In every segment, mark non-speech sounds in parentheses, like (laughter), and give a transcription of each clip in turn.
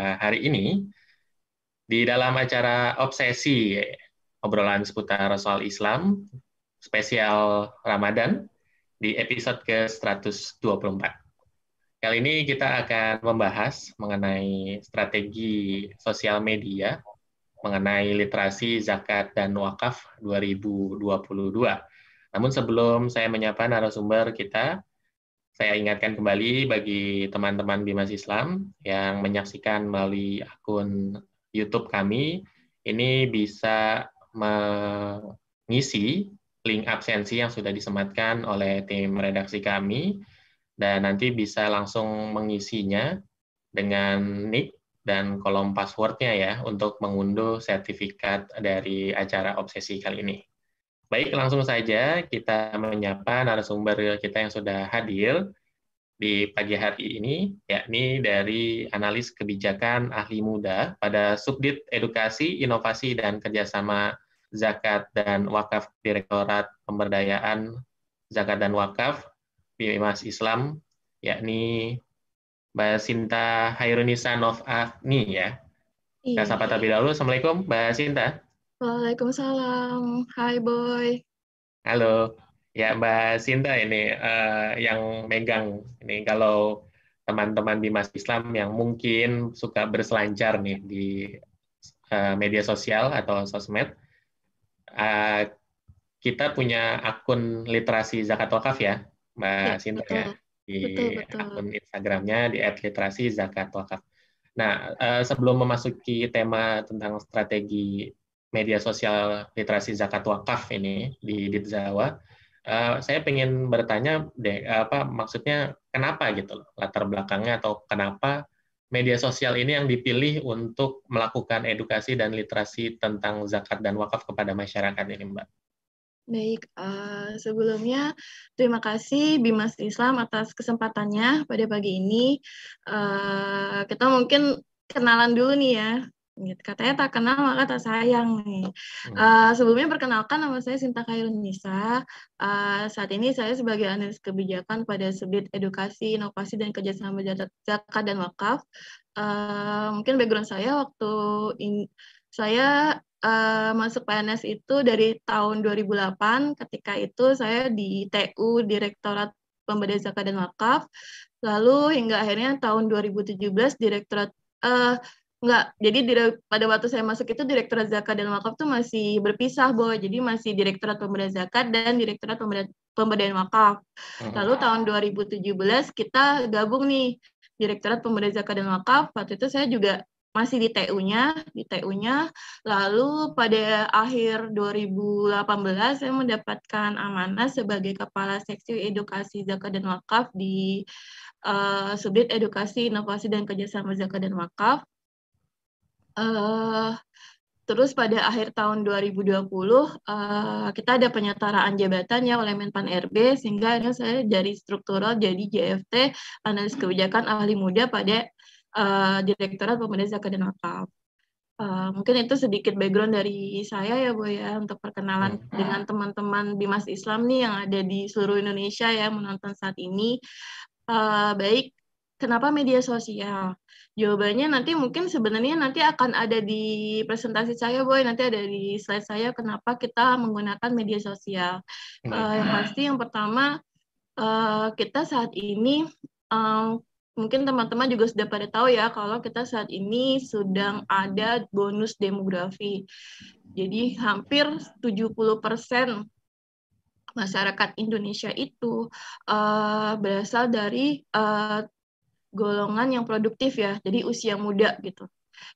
Eh, hari ini di dalam acara obsesi obrolan seputar soal Islam spesial Ramadan di episode ke-124. Kali ini kita akan membahas mengenai strategi sosial media mengenai literasi zakat dan wakaf 2022. Namun sebelum saya menyapa narasumber kita, saya ingatkan kembali bagi teman-teman Bimas Islam yang menyaksikan melalui akun YouTube kami, ini bisa mengisi link absensi yang sudah disematkan oleh tim redaksi kami dan nanti bisa langsung mengisinya dengan nick dan kolom passwordnya ya untuk mengunduh sertifikat dari acara obsesi kali ini. Baik, langsung saja kita menyapa narasumber kita yang sudah hadir di pagi hari ini, yakni dari analis kebijakan ahli muda pada Subdit Edukasi, Inovasi, dan Kerjasama Zakat dan Wakaf Direktorat Pemberdayaan Zakat dan Wakaf Bimas Islam, yakni Mbak Sinta Hairunisa Nov ya. Iya. Kita sapa terlebih dahulu. Assalamualaikum, Mbak Sinta. Waalaikumsalam. Hai Boy. Halo. Ya Mbak Sinta ini uh, yang megang ini kalau teman-teman di Mas Islam yang mungkin suka berselancar nih di uh, media sosial atau sosmed, uh, kita punya akun literasi zakat wakaf ya Mbak iya, ya, Sinta betul. ya di betul, betul. akun Instagramnya di @literasi zakat wakaf. Nah, sebelum memasuki tema tentang strategi media sosial literasi zakat wakaf ini di Ditzawa. Uh, eh, saya ingin bertanya deh apa maksudnya kenapa gitu loh latar belakangnya atau kenapa media sosial ini yang dipilih untuk melakukan edukasi dan literasi tentang zakat dan wakaf kepada masyarakat ini, Mbak? Baik, uh, sebelumnya terima kasih Bimas Islam atas kesempatannya pada pagi ini. Uh, kita mungkin kenalan dulu nih ya. Gitu. Katanya tak kenal maka tak sayang nih. Uh, sebelumnya perkenalkan nama saya Sinta Khairun Nisa. Uh, eh, saat ini saya sebagai analis kebijakan pada subdit edukasi, inovasi dan kerjasama zakat dan wakaf. Uh, mungkin background saya waktu in, saya uh, masuk PNS itu dari tahun 2008. Ketika itu saya di TU Direktorat Pemberdayaan Zakat dan Wakaf. Lalu hingga akhirnya tahun 2017 Direktorat uh, Enggak, jadi pada waktu saya masuk itu Direktorat Zakat dan Wakaf itu masih berpisah, Bo. Jadi masih Direktorat Pemberdayaan Zakat dan Direktorat Pemberdayaan Wakaf. Hmm. Lalu tahun 2017 kita gabung nih Direktorat Pemberdayaan Zakat dan Wakaf. Waktu itu saya juga masih di TU-nya, di TU-nya. Lalu pada akhir 2018 saya mendapatkan amanah sebagai Kepala Seksi Edukasi Zakat dan Wakaf di uh, Subdit Edukasi, Inovasi dan Kerjasama Zakat dan Wakaf uh, terus pada akhir tahun 2020 uh, eh, kita ada penyetaraan jabatan ya oleh Menpan RB sehingga akhirnya saya dari struktural jadi JFT analis kebijakan ahli muda pada uh, Direktorat Pemuda Zakat dan Wakaf. Uh, mungkin itu sedikit background dari saya ya Bu ya untuk perkenalan iya. dengan teman-teman Bimas Islam nih yang ada di seluruh Indonesia ya menonton saat ini. Uh, baik, kenapa media sosial? jawabannya nanti mungkin sebenarnya nanti akan ada di presentasi saya boy nanti ada di slide saya kenapa kita menggunakan media sosial uh, yang pasti yang pertama uh, kita saat ini um, mungkin teman-teman juga sudah pada tahu ya kalau kita saat ini sedang ada bonus demografi. Jadi hampir 70% masyarakat Indonesia itu uh, berasal dari uh, golongan yang produktif ya, jadi usia muda gitu.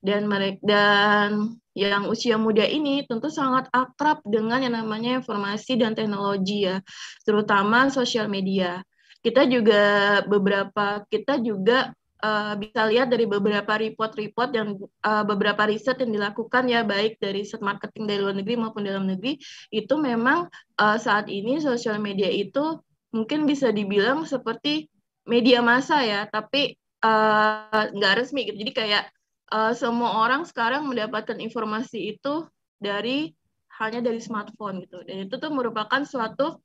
Dan mereka dan yang usia muda ini tentu sangat akrab dengan yang namanya informasi dan teknologi ya, terutama sosial media. Kita juga beberapa kita juga uh, bisa lihat dari beberapa report-report yang uh, beberapa riset yang dilakukan ya baik dari set marketing dari luar negeri maupun dalam negeri itu memang uh, saat ini sosial media itu mungkin bisa dibilang seperti media massa ya, tapi eh, nggak uh, resmi gitu. Jadi kayak uh, semua orang sekarang mendapatkan informasi itu dari hanya dari smartphone gitu. Dan itu tuh merupakan suatu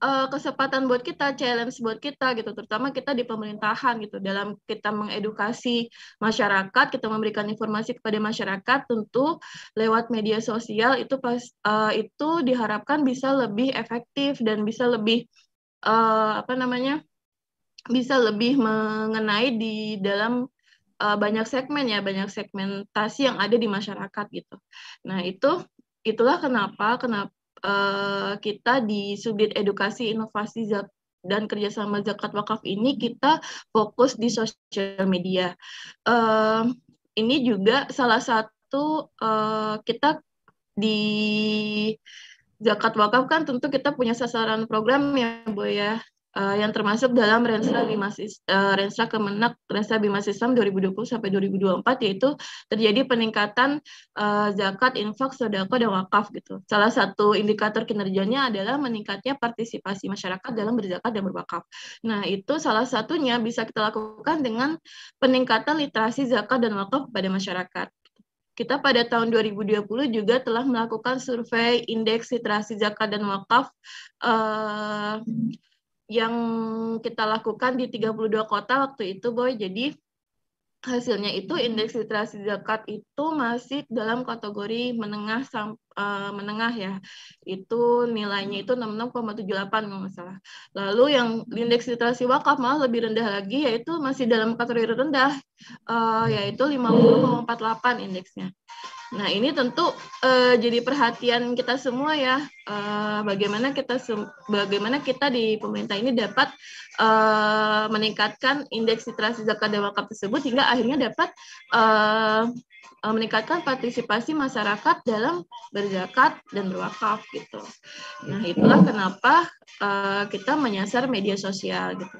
uh, kesempatan buat kita, challenge buat kita gitu, terutama kita di pemerintahan gitu. Dalam kita mengedukasi masyarakat, kita memberikan informasi kepada masyarakat tentu lewat media sosial itu pas uh, itu diharapkan bisa lebih efektif dan bisa lebih uh, apa namanya? bisa lebih mengenai di dalam uh, banyak segmen ya, banyak segmentasi yang ada di masyarakat gitu. Nah, itu itulah kenapa kenapa uh, eh, kita di subdit edukasi inovasi dan kerjasama zakat wakaf ini kita fokus di sosial media. Uh, ini juga salah satu uh, kita di zakat wakaf kan tentu kita punya sasaran program ya, Bu ya uh, yang termasuk dalam Renstra Bimasis, uh, eh, Renstra Kemenak Renstra Bimas Sistem 2020 sampai 2024 yaitu terjadi peningkatan uh, zakat, infak, sedekah dan wakaf gitu. Salah satu indikator kinerjanya adalah meningkatnya partisipasi masyarakat dalam berzakat dan berwakaf. Nah, itu salah satunya bisa kita lakukan dengan peningkatan literasi zakat dan wakaf pada masyarakat kita pada tahun 2020 juga telah melakukan survei indeks literasi zakat dan wakaf uh, yang kita lakukan di 32 kota waktu itu, Boy. Jadi hasilnya itu hmm. indeks literasi zakat itu masih dalam kategori menengah sampai uh, menengah ya itu nilainya itu 66,78 nggak masalah lalu yang indeks literasi wakaf malah lebih rendah lagi yaitu masih dalam kategori rendah uh, yaitu 50,48 indeksnya Nah, ini tentu uh, jadi perhatian kita semua ya, uh, bagaimana kita bagaimana kita di pemerintah ini dapat uh, meningkatkan indeks literasi zakat dan wakaf tersebut hingga akhirnya dapat uh, meningkatkan partisipasi masyarakat dalam ber, berzakat dan berwakaf gitu. Nah itulah kenapa uh, kita menyasar media sosial gitu.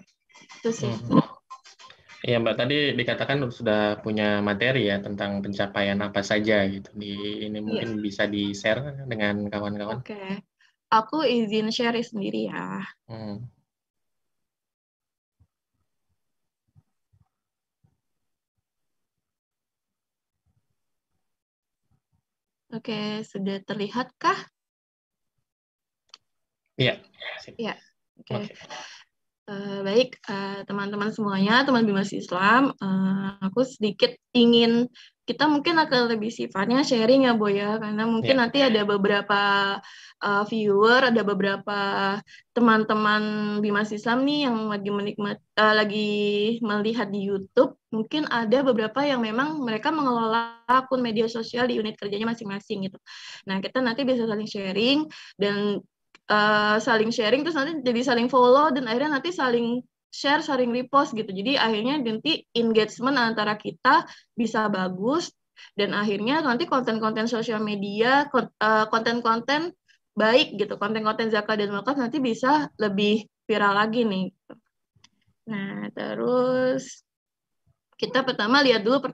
Itu sih. Mm-hmm. Iya Mbak, tadi dikatakan sudah punya materi ya tentang pencapaian apa saja gitu. Di ini iya. mungkin yeah. bisa di share dengan kawan-kawan. Oke, okay. aku izin share sendiri ya. Hmm. Oke, sudah terlihat kah? Iya. Iya. Oke. Eh, baik, eh, teman-teman uh, semuanya, teman Bimas Islam, uh, eh, aku sedikit ingin kita mungkin akan lebih sifatnya sharing ya Boya, ya karena mungkin yeah. nanti ada beberapa uh, viewer ada beberapa teman-teman Bimas Islam nih yang lagi menikmati uh, eh, lagi melihat di YouTube mungkin ada beberapa yang memang mereka mengelola akun media sosial di unit kerjanya masing-masing gitu. Nah, kita nanti bisa saling sharing dan Uh, saling sharing terus nanti jadi saling follow dan akhirnya nanti saling share, sharing, repost gitu. Jadi akhirnya nanti engagement antara kita bisa bagus dan akhirnya nanti konten-konten sosial media, eh, konten-konten baik gitu, konten-konten zakat dan makas nanti bisa lebih viral lagi nih. Nah, terus kita pertama lihat dulu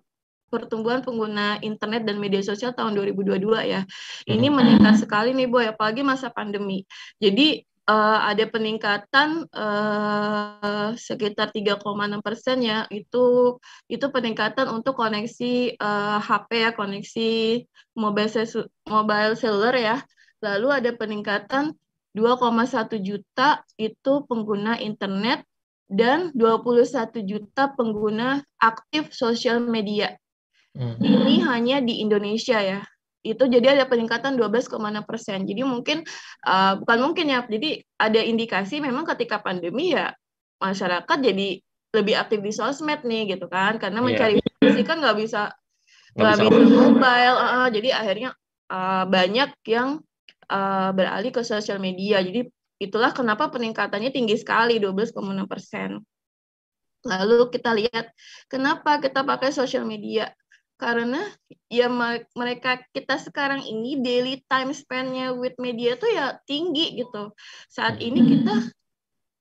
pertumbuhan pengguna internet dan media sosial tahun 2022 ya. Ini hmm. meningkat sekali nih Boy, apalagi masa pandemi. Jadi uh, ada peningkatan uh, sekitar 3,6 persen ya itu itu peningkatan untuk koneksi uh, eh, HP ya koneksi mobile sesu, mobile seller ya lalu ada peningkatan 2,1 juta itu pengguna internet dan 21 juta pengguna aktif sosial media. Mm -hmm. Ini hanya di Indonesia ya itu jadi ada peningkatan 12,6 persen. Jadi mungkin uh, bukan mungkin ya, jadi ada indikasi memang ketika pandemi ya masyarakat jadi lebih aktif di sosmed nih gitu kan, karena iya. mencari yeah. informasi kan nggak bisa nggak bisa, bisa mobile, uh, jadi akhirnya uh, banyak yang uh, beralih ke sosial media. Jadi itulah kenapa peningkatannya tinggi sekali 12,6 persen. Lalu kita lihat kenapa kita pakai sosial media karena ya mereka kita sekarang ini daily time spendnya with media tuh ya tinggi gitu saat ini hmm. kita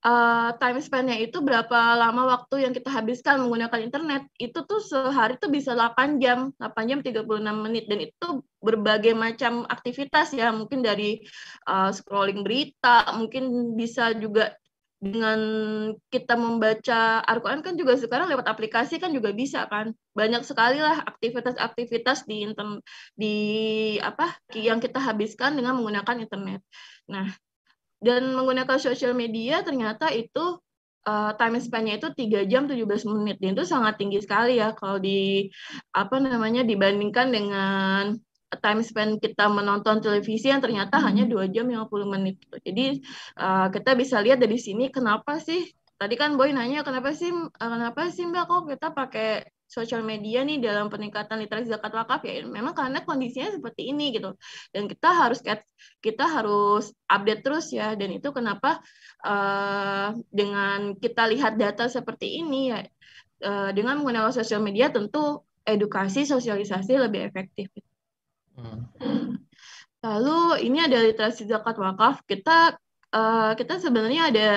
uh, time spendnya itu berapa lama waktu yang kita habiskan menggunakan internet itu tuh sehari tuh bisa 8 jam 8 jam 36 menit dan itu berbagai macam aktivitas ya mungkin dari uh, scrolling berita mungkin bisa juga dengan kita membaca Al-Quran kan juga sekarang lewat aplikasi kan juga bisa kan banyak sekali lah aktivitas-aktivitas di inter di apa yang kita habiskan dengan menggunakan internet nah dan menggunakan sosial media ternyata itu uh, time span-nya itu 3 jam 17 menit dan itu sangat tinggi sekali ya kalau di apa namanya dibandingkan dengan time span kita menonton televisi yang ternyata hmm. hanya 2 jam 50 menit. Gitu. Jadi uh, kita bisa lihat dari sini kenapa sih tadi kan Boy nanya kenapa sih eh, kenapa sih Mbak kok kita pakai sosial media nih dalam peningkatan literasi zakat wakaf ya memang karena kondisinya seperti ini gitu dan kita harus kita harus update terus ya dan itu kenapa uh, dengan kita lihat data seperti ini ya uh, dengan menggunakan sosial media tentu edukasi sosialisasi lebih efektif gitu. Hmm. Lalu ini ada literasi zakat wakaf. Kita uh, kita sebenarnya ada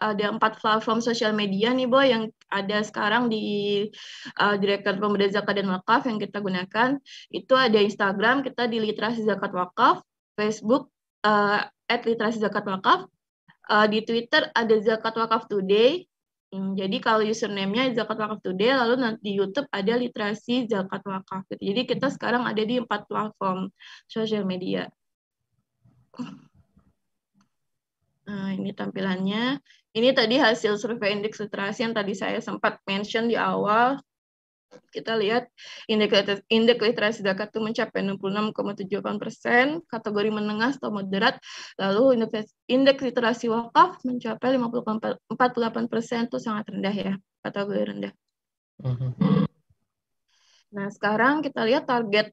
ada empat platform sosial media nih boy yang ada sekarang di uh, Direktur Pemuda Zakat dan Wakaf yang kita gunakan itu ada Instagram kita di literasi zakat wakaf, Facebook uh, literasi zakat wakaf, uh, di Twitter ada zakat wakaf today, Hmm, jadi kalau username-nya Zakat Wakaf Today, lalu di YouTube ada literasi Zakat Wakaf. Gitu. Jadi kita sekarang ada di empat platform sosial media. (laughs) Nah, ini tampilannya. Ini tadi hasil survei indeks literasi yang tadi saya sempat mention di awal kita lihat indeks literasi zakat itu mencapai 66,78 persen, kategori menengah atau moderat, lalu indeks, literasi wakaf mencapai 48 persen itu sangat rendah ya, kategori rendah. Uh-huh. Nah sekarang kita lihat target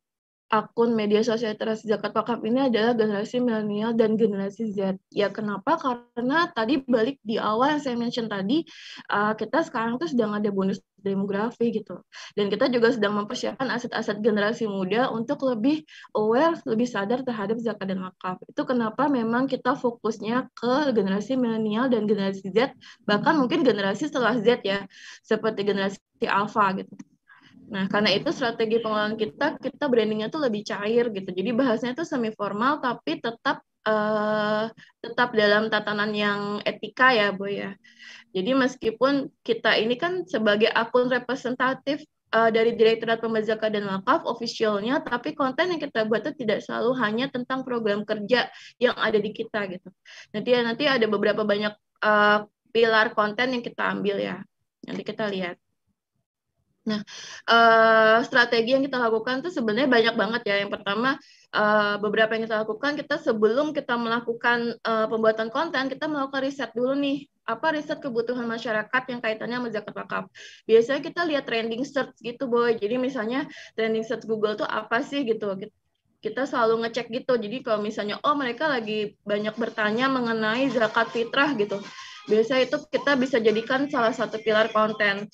akun media sosial literasi zakat wakaf ini adalah generasi milenial dan generasi Z. Ya kenapa? Karena tadi balik di awal yang saya mention tadi, eh, kita sekarang tuh sedang ada bonus demografi gitu. Dan kita juga sedang mempersiapkan aset-aset generasi muda untuk lebih aware, lebih sadar terhadap zakat dan wakaf. Itu kenapa memang kita fokusnya ke generasi milenial dan generasi Z, bahkan mungkin generasi setelah Z ya, seperti generasi alpha gitu. Nah, karena itu strategi pengelolaan kita, kita brandingnya tuh lebih cair gitu. Jadi bahasanya itu semi formal tapi tetap uh, tetap dalam tatanan yang etika ya, Bu ya. Jadi meskipun kita ini kan sebagai akun representatif uh, dari Direktorat Pemberdayaan dan Wakaf officialnya, tapi konten yang kita buat itu tidak selalu hanya tentang program kerja yang ada di kita gitu. Nanti ya nanti ada beberapa banyak uh, pilar konten yang kita ambil ya. Nanti kita lihat. Nah, uh, strategi yang kita lakukan itu sebenarnya banyak banget ya. Yang pertama, uh, beberapa yang kita lakukan, kita sebelum kita melakukan uh, pembuatan konten, kita melakukan riset dulu nih apa riset kebutuhan masyarakat yang kaitannya sama zakat wakaf. Biasanya kita lihat trending search gitu, boy. Jadi misalnya trending search Google tuh apa sih gitu. Kita selalu ngecek gitu. Jadi kalau misalnya oh mereka lagi banyak bertanya mengenai zakat fitrah gitu. Biasanya itu kita bisa jadikan salah satu pilar konten.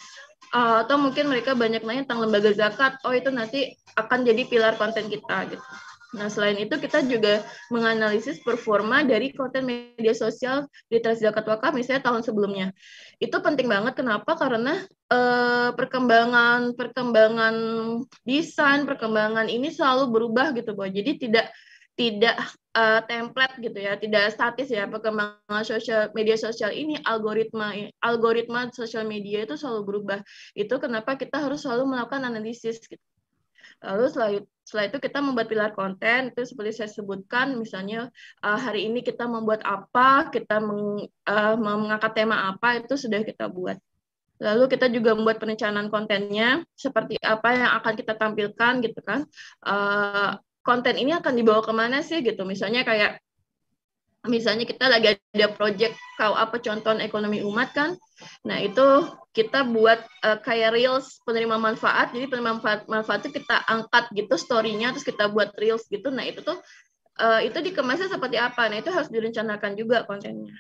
Uh, atau mungkin mereka banyak nanya tentang lembaga zakat. Oh itu nanti akan jadi pilar konten kita gitu. Nah, selain itu kita juga menganalisis performa dari konten media sosial di Transjakarta Wakaf misalnya tahun sebelumnya. Itu penting banget kenapa? Karena eh, perkembangan perkembangan desain, perkembangan ini selalu berubah gitu, Bu. Jadi tidak tidak uh, template gitu ya, tidak statis ya perkembangan sosial media sosial ini algoritma algoritma sosial media itu selalu berubah. Itu kenapa kita harus selalu melakukan analisis. Gitu. Lalu selain setelah itu kita membuat pilar konten itu seperti saya sebutkan misalnya eh, hari ini kita membuat apa, kita meng, eh, mengangkat tema apa itu sudah kita buat. Lalu kita juga membuat perencanaan kontennya seperti apa yang akan kita tampilkan gitu kan. Eh, konten ini akan dibawa kemana sih gitu. Misalnya kayak misalnya kita lagi ada project kau apa contoh ekonomi umat kan. Nah, itu kita buat uh, kayak reels penerima manfaat jadi penerima manfaat, manfaat itu kita angkat gitu storynya terus kita buat reels gitu nah itu tuh uh, itu dikemasnya seperti apa nah itu harus direncanakan juga kontennya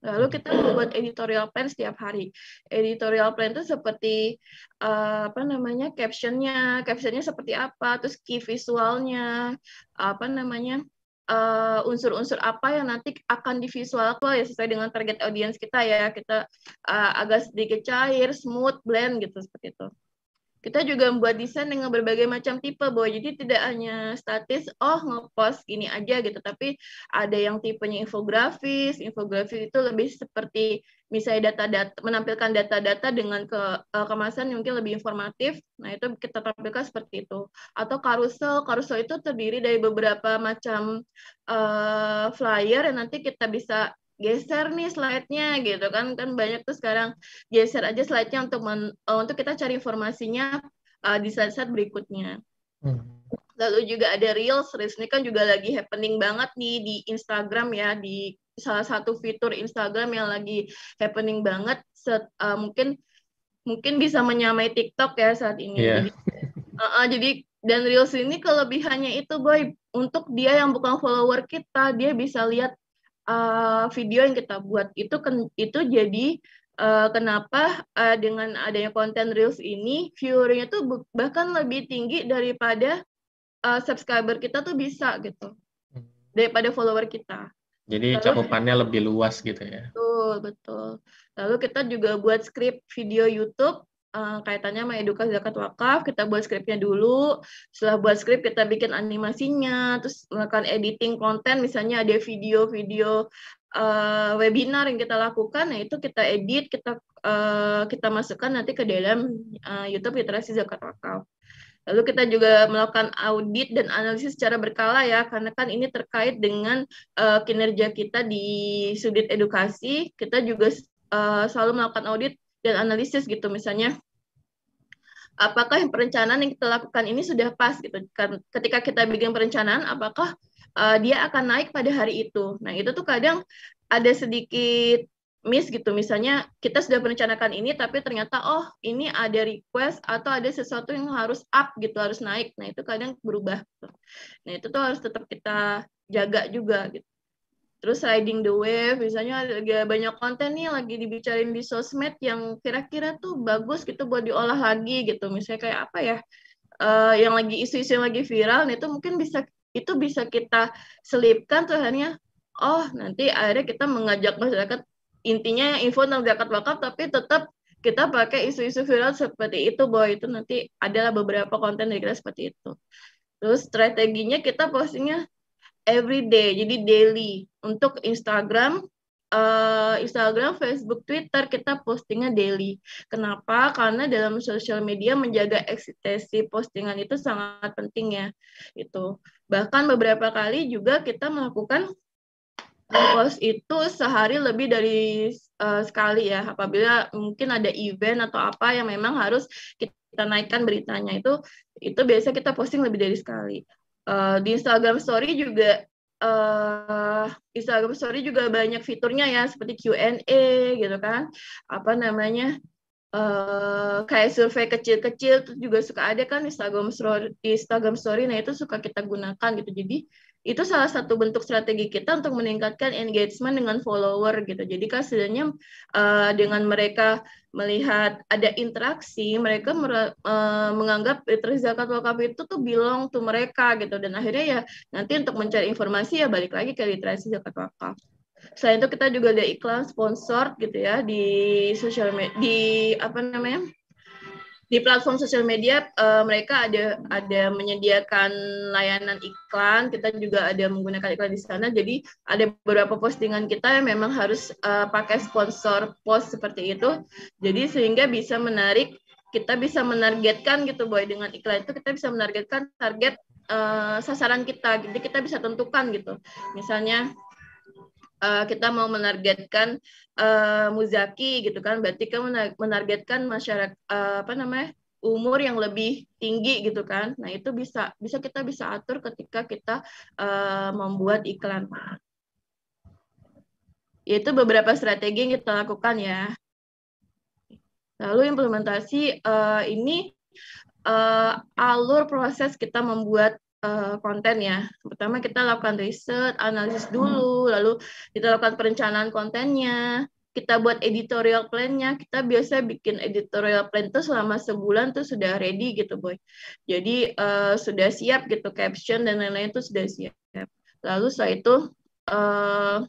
lalu kita membuat editorial plan setiap hari editorial plan itu seperti uh, apa namanya captionnya captionnya seperti apa terus key visualnya apa namanya Eh, unsur-unsur uh, apa yang nanti akan divisualkan ya sesuai dengan target audiens kita ya kita uh, agak sedikit cair, smooth, blend gitu seperti itu. Kita juga membuat desain dengan berbagai macam tipe, bahwa jadi tidak hanya statis, oh ngepost gini aja gitu, tapi ada yang tipenya infografis, infografis itu lebih seperti misalnya data-data menampilkan data-data dengan ke, uh, kemasan yang mungkin lebih informatif nah itu kita tampilkan seperti itu atau karusel karusel itu terdiri dari beberapa macam uh, flyer yang nanti kita bisa geser nih slide-nya gitu kan kan banyak tuh sekarang geser aja slide-nya untuk men, uh, untuk kita cari informasinya uh, di slide-slide berikutnya hmm lalu juga ada reels reels ini kan juga lagi happening banget nih di Instagram ya di salah satu fitur Instagram yang lagi happening banget set, uh, mungkin mungkin bisa menyamai TikTok ya saat ini. Yeah. Jadi, uh, uh, jadi dan Reels ini kelebihannya itu boy untuk dia yang bukan follower kita dia bisa lihat uh, video yang kita buat itu itu jadi uh, kenapa uh, dengan adanya konten Reels ini viewernya tuh bahkan lebih tinggi daripada uh, subscriber kita tuh bisa gitu hmm. daripada follower kita. Jadi Lalu, cakupannya lebih luas gitu ya. Betul, betul. Lalu kita juga buat skrip video YouTube Uh, kaitannya sama edukasi zakat wakaf kita buat skripnya dulu setelah buat skrip kita bikin animasinya terus melakukan editing konten misalnya ada video-video uh, webinar yang kita lakukan nah itu kita edit kita uh, kita masukkan nanti ke dalam uh, YouTube literasi zakat wakaf Lalu kita juga melakukan audit dan analisis secara berkala ya, karena kan ini terkait dengan uh, kinerja kita di sudut edukasi. Kita juga uh, selalu melakukan audit dan analisis gitu, misalnya apakah perencanaan yang kita lakukan ini sudah pas gitu. Kan ketika kita bikin perencanaan, apakah uh, dia akan naik pada hari itu. Nah, itu tuh kadang ada sedikit miss gitu misalnya kita sudah merencanakan ini tapi ternyata oh ini ada request atau ada sesuatu yang harus up gitu harus naik nah itu kadang berubah nah itu tuh harus tetap kita jaga juga gitu terus riding the wave misalnya ada banyak konten nih lagi dibicarain di sosmed yang kira-kira tuh bagus gitu buat diolah lagi gitu misalnya kayak apa ya uh, yang lagi isu-isu yang lagi viral nah itu mungkin bisa itu bisa kita selipkan tuh hanya oh nanti akhirnya kita mengajak masyarakat intinya info tentang zakat wakaf tapi tetap kita pakai isu-isu viral seperti itu bahwa itu nanti adalah beberapa konten dari kita seperti itu. Terus strateginya kita postingnya every day, jadi daily. Untuk Instagram, uh, Instagram, Facebook, Twitter kita postingnya daily. Kenapa? Karena dalam sosial media menjaga eksistensi postingan itu sangat penting ya. Itu. Bahkan beberapa kali juga kita melakukan ongkos itu sehari lebih dari uh, sekali ya apabila mungkin ada event atau apa yang memang harus kita naikkan beritanya itu itu biasa kita posting lebih dari sekali uh, di Instagram Story juga uh, Instagram Story juga banyak fiturnya ya seperti Q&A gitu kan apa namanya Uh, kayak survei kecil-kecil juga suka ada kan Instagram story Instagram story nah itu suka kita gunakan gitu jadi itu salah satu bentuk strategi kita untuk meningkatkan engagement dengan follower gitu. Jadi hasilnya uh, eh, dengan mereka melihat ada interaksi, mereka uh, menganggap literasi zakat wakaf itu tuh belong to mereka gitu. Dan akhirnya ya nanti untuk mencari informasi ya balik lagi ke literasi zakat wakaf. Selain itu kita juga ada iklan sponsor gitu ya di sosial media di apa namanya? di platform sosial media uh, mereka ada ada menyediakan layanan iklan kita juga ada menggunakan iklan di sana jadi ada beberapa postingan kita yang memang harus uh, pakai sponsor post seperti itu jadi sehingga bisa menarik kita bisa menargetkan gitu boy dengan iklan itu kita bisa menargetkan target uh, sasaran kita jadi kita bisa tentukan gitu misalnya uh, kita mau menargetkan uh, muzaki gitu kan berarti kan menargetkan masyarakat uh, eh, apa namanya umur yang lebih tinggi gitu kan nah itu bisa bisa kita bisa atur ketika kita uh, membuat iklan itu beberapa strategi yang kita lakukan ya lalu implementasi uh, ini uh, alur proses kita membuat Eh, konten ya. Pertama kita lakukan riset, analisis dulu, lalu kita lakukan perencanaan kontennya, kita buat editorial plan-nya. Kita biasa bikin editorial plan tuh selama sebulan tuh sudah ready gitu, boy. Jadi uh, sudah siap gitu caption dan lain-lain itu sudah siap. Lalu setelah itu uh,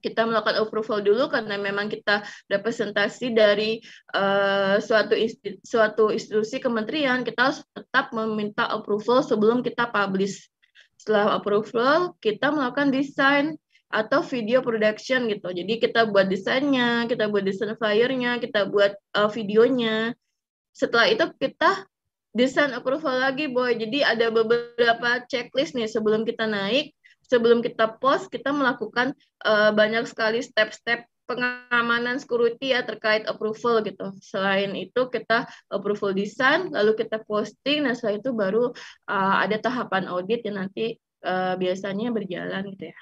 kita melakukan approval dulu karena memang kita representasi dari uh, suatu institusi, suatu institusi kementerian kita harus tetap meminta approval sebelum kita publish setelah approval kita melakukan desain atau video production gitu jadi kita buat desainnya kita buat desain flyernya kita buat uh, videonya setelah itu kita desain approval lagi boy jadi ada beberapa checklist nih sebelum kita naik sebelum kita post kita melakukan uh, banyak sekali step-step pengamanan security ya terkait approval gitu. Selain itu kita approval desain, lalu kita posting, nah setelah itu baru uh, ada tahapan audit yang nanti uh, biasanya berjalan gitu ya.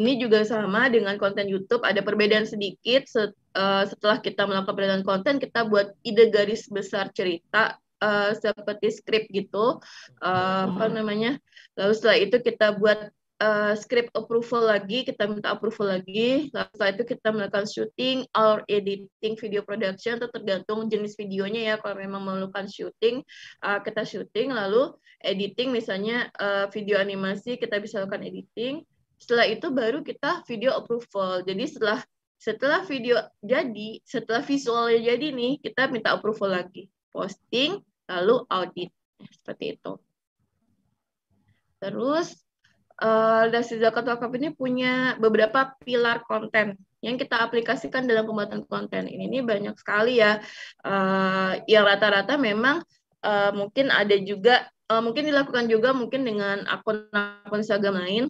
Ini juga sama dengan konten YouTube, ada perbedaan sedikit setelah kita melakukan perbedaan konten, kita buat ide garis besar cerita Eh, seperti script gitu uh, apa hmm. namanya lalu setelah itu kita buat uh, script approval lagi, kita minta approval lagi. Lalu setelah itu kita melakukan shooting or editing video production, itu tergantung jenis videonya ya. Kalau memang memerlukan shooting, uh, kita shooting. Lalu editing misalnya uh, video animasi, kita bisa lakukan editing. Setelah itu baru kita video approval. Jadi setelah setelah video jadi, setelah visualnya jadi nih, kita minta approval lagi. Posting, lalu audit seperti itu. Terus eh, dasi zakat wakaf ini punya beberapa pilar konten yang kita aplikasikan dalam pembuatan konten ini. Ini banyak sekali ya, uh, eh, yang rata-rata memang uh, mungkin ada juga, uh, mungkin dilakukan juga mungkin dengan akun-akun Instagram lain,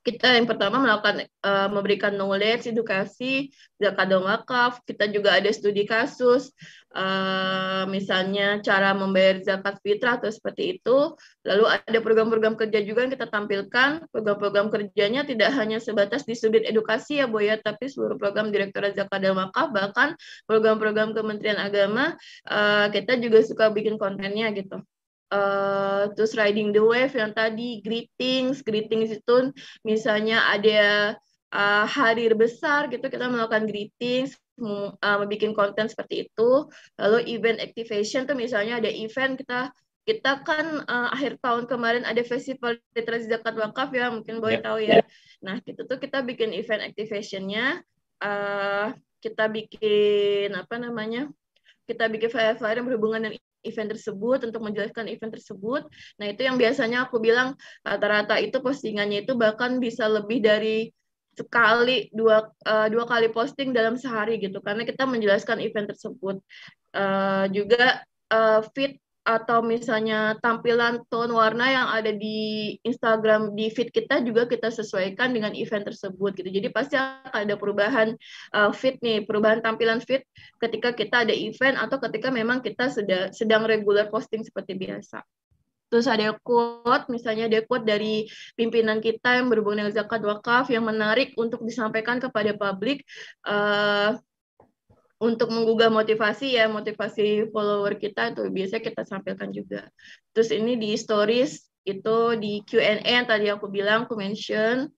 kita yang pertama melakukan uh, memberikan knowledge edukasi zakadong wakaf kita juga ada studi kasus uh, misalnya cara membayar zakat fitrah atau seperti itu lalu ada program-program kerja juga yang kita tampilkan program-program kerjanya tidak hanya sebatas di sudut edukasi ya boya, tapi seluruh program Direktorat Zakat dan Wakaf bahkan program-program Kementerian Agama uh, kita juga suka bikin kontennya gitu Uh, terus riding the wave yang tadi greetings greetings itu misalnya ada uh, eh, hari besar gitu kita melakukan greetings uh, membuat konten seperti itu lalu event activation tuh misalnya ada event kita kita kan uh, akhir tahun kemarin ada festival literasi zakat wakaf ya mungkin boleh yeah. tahu ya, ya. nah itu tuh kita bikin event activationnya uh, kita bikin apa namanya kita bikin flyer-flyer yang berhubungan dengan event tersebut, untuk menjelaskan event tersebut. Nah, itu yang biasanya aku bilang rata-rata itu postingannya itu bahkan bisa lebih dari sekali dua uh, dua kali posting dalam sehari gitu karena kita menjelaskan event tersebut uh, juga uh, fit atau misalnya tampilan tone warna yang ada di Instagram di feed kita juga kita sesuaikan dengan event tersebut gitu. Jadi pasti akan ada perubahan uh, feed nih, perubahan tampilan feed ketika kita ada event atau ketika memang kita sedang sedang regular posting seperti biasa. Terus ada quote, misalnya ada quote dari pimpinan kita yang berhubungan dengan zakat wakaf yang menarik untuk disampaikan kepada publik uh, untuk menggugah motivasi ya motivasi follower kita tuh biasanya kita sampaikan juga terus ini di stories itu di Q&A yang tadi aku bilang aku mention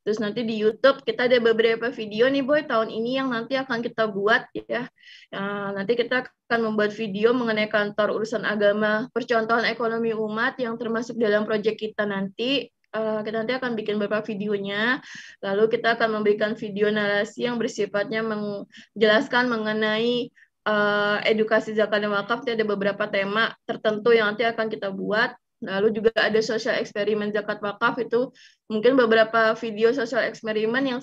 terus nanti di YouTube kita ada beberapa video nih boy tahun ini yang nanti akan kita buat ya nah, nanti kita akan membuat video mengenai kantor urusan agama percontohan ekonomi umat yang termasuk dalam proyek kita nanti Eh, kita nanti akan bikin beberapa videonya. Lalu kita akan memberikan video narasi yang bersifatnya menjelaskan mengenai eh, edukasi zakat dan wakaf. Nanti ada beberapa tema tertentu yang nanti akan kita buat. Lalu juga ada sosial eksperimen zakat wakaf itu mungkin beberapa video sosial eksperimen yang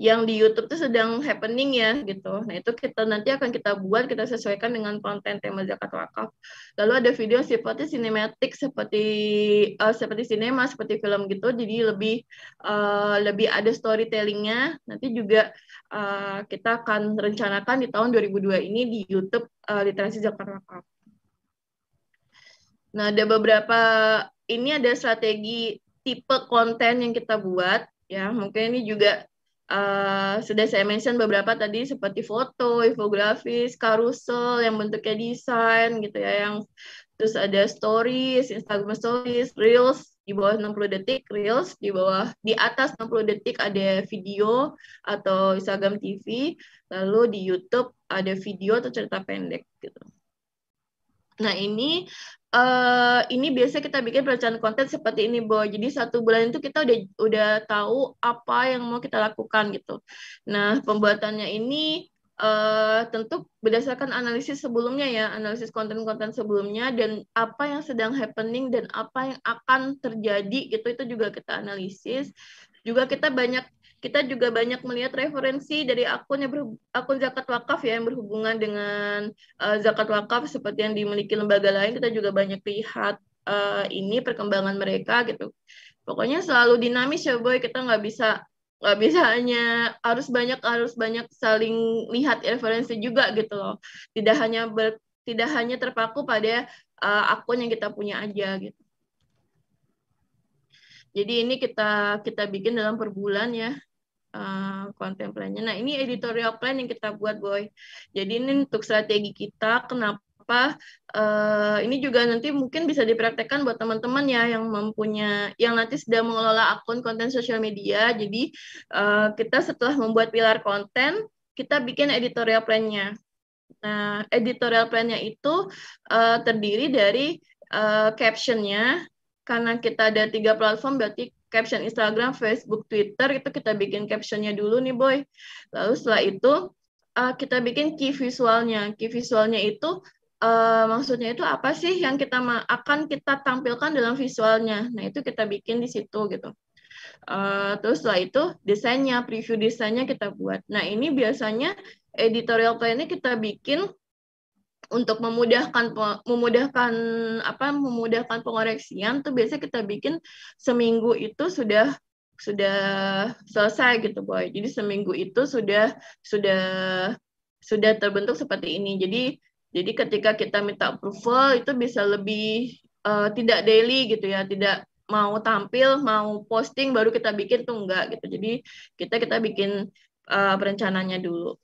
yang di YouTube itu sedang happening ya gitu. Nah itu kita nanti akan kita buat kita sesuaikan dengan konten tema zakat wakaf. Lalu ada video yang sifatnya sinematik seperti uh, seperti sinema seperti film gitu. Jadi lebih uh, lebih ada storytellingnya. Nanti juga uh, kita akan rencanakan di tahun 2002 ini di YouTube uh, literasi zakat wakaf. Nah ada beberapa ini ada strategi tipe konten yang kita buat ya mungkin ini juga Eh, sudah saya mention beberapa tadi seperti foto, infografis, karusel yang bentuknya desain gitu ya, yang terus ada stories, Instagram stories, reels di bawah 60 detik, reels di bawah di atas 60 detik ada video atau Instagram TV, lalu di YouTube ada video atau cerita pendek gitu. Nah, ini uh, ini biasa kita bikin perencanaan konten seperti ini, Bo. Jadi satu bulan itu kita udah udah tahu apa yang mau kita lakukan gitu. Nah, pembuatannya ini uh, tentu berdasarkan analisis sebelumnya ya, analisis konten-konten sebelumnya dan apa yang sedang happening dan apa yang akan terjadi gitu itu juga kita analisis. Juga kita banyak kita juga banyak melihat referensi dari akun yang akun zakat wakaf ya yang berhubungan dengan uh, zakat wakaf seperti yang dimiliki lembaga lain kita juga banyak lihat uh, ini perkembangan mereka gitu pokoknya selalu dinamis ya boy kita nggak bisa nggak bisa hanya harus banyak harus banyak saling lihat referensi juga gitu loh tidak hanya ber, tidak hanya terpaku pada uh, akun yang kita punya aja gitu jadi ini kita kita bikin dalam per bulan ya uh, eh, konten plannya. Nah ini editorial plan yang kita buat boy. Jadi ini untuk strategi kita kenapa uh, ini juga nanti mungkin bisa dipraktekkan buat teman-teman ya yang mempunyai yang nanti sudah mengelola akun konten sosial media. Jadi uh, kita setelah membuat pilar konten kita bikin editorial plan-nya. Nah, editorial plan-nya itu uh, terdiri dari uh, caption karena kita ada tiga platform berarti caption Instagram, Facebook, Twitter itu kita bikin captionnya dulu nih boy. Lalu setelah itu uh, kita bikin key visualnya. Key visualnya itu uh, maksudnya itu apa sih yang kita akan kita tampilkan dalam visualnya. Nah itu kita bikin di situ gitu. Uh, terus setelah itu desainnya, preview desainnya kita buat. Nah ini biasanya editorial plan ini kita bikin untuk memudahkan memudahkan apa memudahkan pengoreksian tuh biasanya kita bikin seminggu itu sudah sudah selesai gitu boy jadi seminggu itu sudah sudah sudah terbentuk seperti ini jadi jadi ketika kita minta approval itu bisa lebih uh, tidak daily gitu ya tidak mau tampil mau posting baru kita bikin tuh enggak gitu jadi kita kita bikin uh, perencananya dulu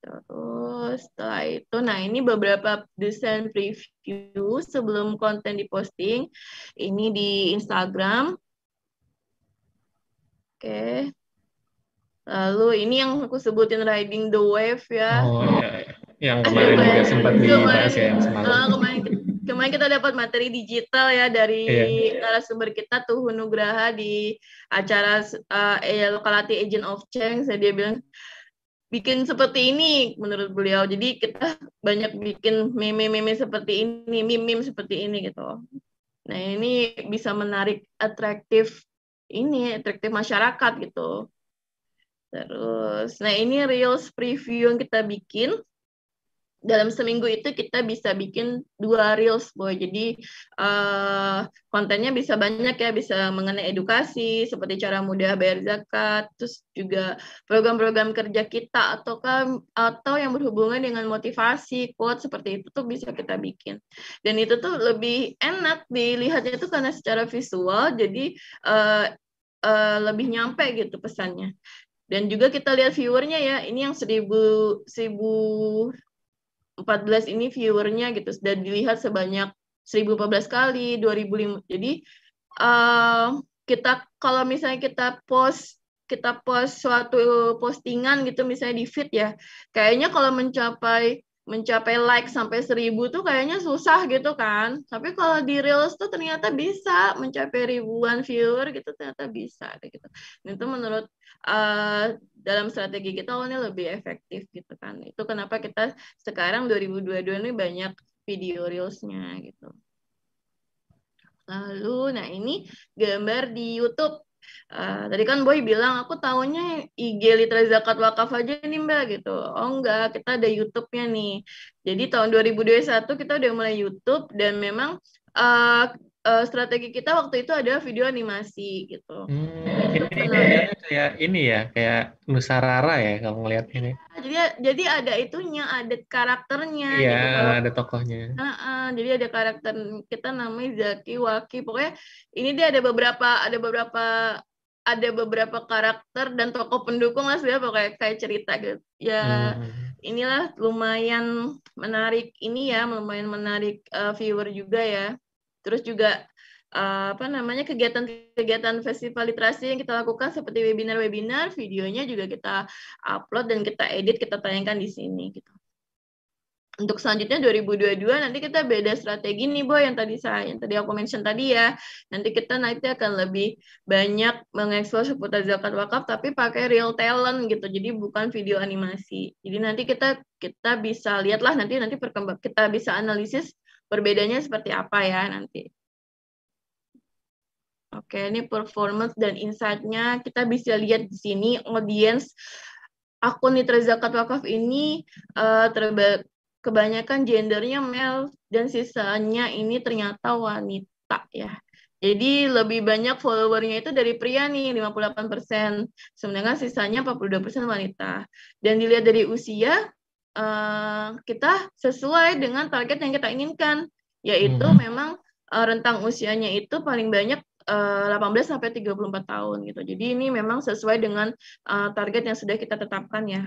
Terus setelah itu, nah ini beberapa desain preview sebelum konten diposting. Ini di Instagram. Oke. Lalu ini yang aku sebutin riding the wave ya. Oh iya, iya. yang kemarin, kemarin juga sempat ya yang semalam. Ah, kemarin kemarin kita dapat materi digital ya dari iya. narasumber kita tuh Nugraha di acara uh, eh, Lokalati Agent of Change. Dia bilang bikin seperti ini menurut beliau. Jadi kita banyak bikin meme-meme seperti ini, mimim seperti ini gitu. Nah ini bisa menarik atraktif ini, atraktif masyarakat gitu. Terus, nah ini reels preview yang kita bikin dalam seminggu itu kita bisa bikin dua reels boy jadi uh, kontennya bisa banyak ya bisa mengenai edukasi seperti cara mudah bayar zakat terus juga program-program kerja kita atau atau yang berhubungan dengan motivasi quote seperti itu tuh bisa kita bikin dan itu tuh lebih enak dilihatnya tuh karena secara visual jadi uh, uh, lebih nyampe gitu pesannya dan juga kita lihat viewernya ya ini yang seribu seribu 14 ini viewernya gitu sudah dilihat sebanyak 1014 kali 2005 jadi uh, kita kalau misalnya kita post kita post suatu postingan gitu misalnya di feed ya kayaknya kalau mencapai mencapai like sampai seribu tuh kayaknya susah gitu kan. Tapi kalau di Reels tuh ternyata bisa mencapai ribuan viewer gitu ternyata bisa gitu. Nah, itu menurut uh, dalam strategi kita awalnya lebih efektif gitu kan. Itu kenapa kita sekarang 2022 ini banyak video reelsnya gitu. Lalu, nah ini gambar di YouTube. Uh, tadi kan Boy bilang aku tahunya IG Literasi Zakat Wakaf aja nih Mbak gitu. Oh enggak, kita ada YouTube-nya nih. Jadi tahun 2021 kita udah mulai YouTube dan memang uh, uh, strategi kita waktu itu adalah video animasi gitu. Hmm, nah, itu kayak ini ya, kayak Nusarara ya kalau ngelihat ini. Iya, jadi jadi ada itunya, ada karakternya. Iya, gitu. ada tokohnya. Uh, uh, jadi ada karakter kita namanya Zaki Waki. Pokoknya ini dia ada beberapa ada beberapa ada beberapa karakter dan tokoh pendukung lah sebenarnya pokoknya kayak cerita gitu. Ya hmm. inilah lumayan menarik ini ya, lumayan menarik uh, viewer juga ya. Terus juga uh, apa namanya kegiatan-kegiatan festival literasi yang kita lakukan seperti webinar-webinar, videonya juga kita upload dan kita edit, kita tayangkan di sini gitu. Untuk selanjutnya 2022 nanti kita beda strategi nih Boy yang tadi saya yang tadi aku mention tadi ya. Nanti kita nanti akan lebih banyak mengeksplor seputar zakat wakaf tapi pakai real talent gitu. Jadi bukan video animasi. Jadi nanti kita kita bisa lihatlah nanti nanti perkembang kita bisa analisis Perbedaannya seperti apa ya nanti. Oke, ini performance dan insight-nya kita bisa lihat di sini audience akun Nitra Zakat Wakaf ini uh, eh, terba kebanyakan gendernya male dan sisanya ini ternyata wanita ya. Jadi lebih banyak followernya itu dari pria nih 58%, sementara sisanya 42% wanita. Dan dilihat dari usia uh, kita sesuai dengan target yang kita inginkan, yaitu hmm. memang uh, rentang usianya itu paling banyak uh, 18 34 tahun gitu. Jadi ini memang sesuai dengan uh, target yang sudah kita tetapkan ya.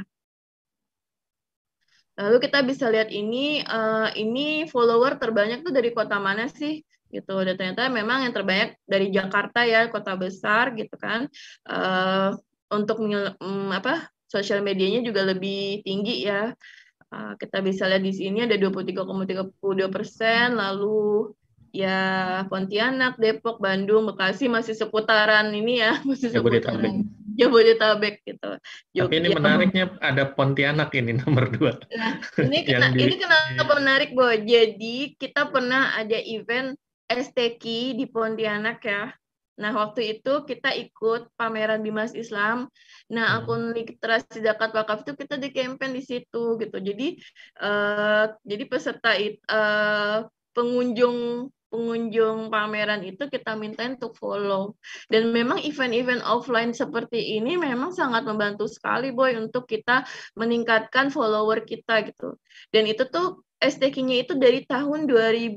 Lalu kita bisa lihat ini uh, ini follower terbanyak tuh dari kota mana sih? gitu dan ternyata memang yang terbanyak dari Jakarta ya kota besar gitu kan uh, untuk um, apa sosial medianya juga lebih tinggi ya. Ah, kita bisa lihat di sini ada 23,32 persen, lalu ya Pontianak, Depok, Bandung, Bekasi masih seputaran ini ya, (laughs) masih seputaran tabek gitu. Jogja. Tapi ini menariknya ada Pontianak ini (laughs) nomor dua. Nah, ini (laughs) kena, di... ini kenapa menarik bahwa Jadi kita pernah ada event STK di Pontianak ya. Nah, waktu itu kita ikut pameran Bimas Islam. Nah, hmm. akun literasi zakat wakaf itu kita di campaign di situ gitu. Jadi uh, jadi peserta uh, pengunjung pengunjung pameran itu kita minta untuk follow. Dan memang event-event offline seperti ini memang sangat membantu sekali boy untuk kita meningkatkan follower kita gitu. Dan itu tuh STK-nya itu dari tahun 2000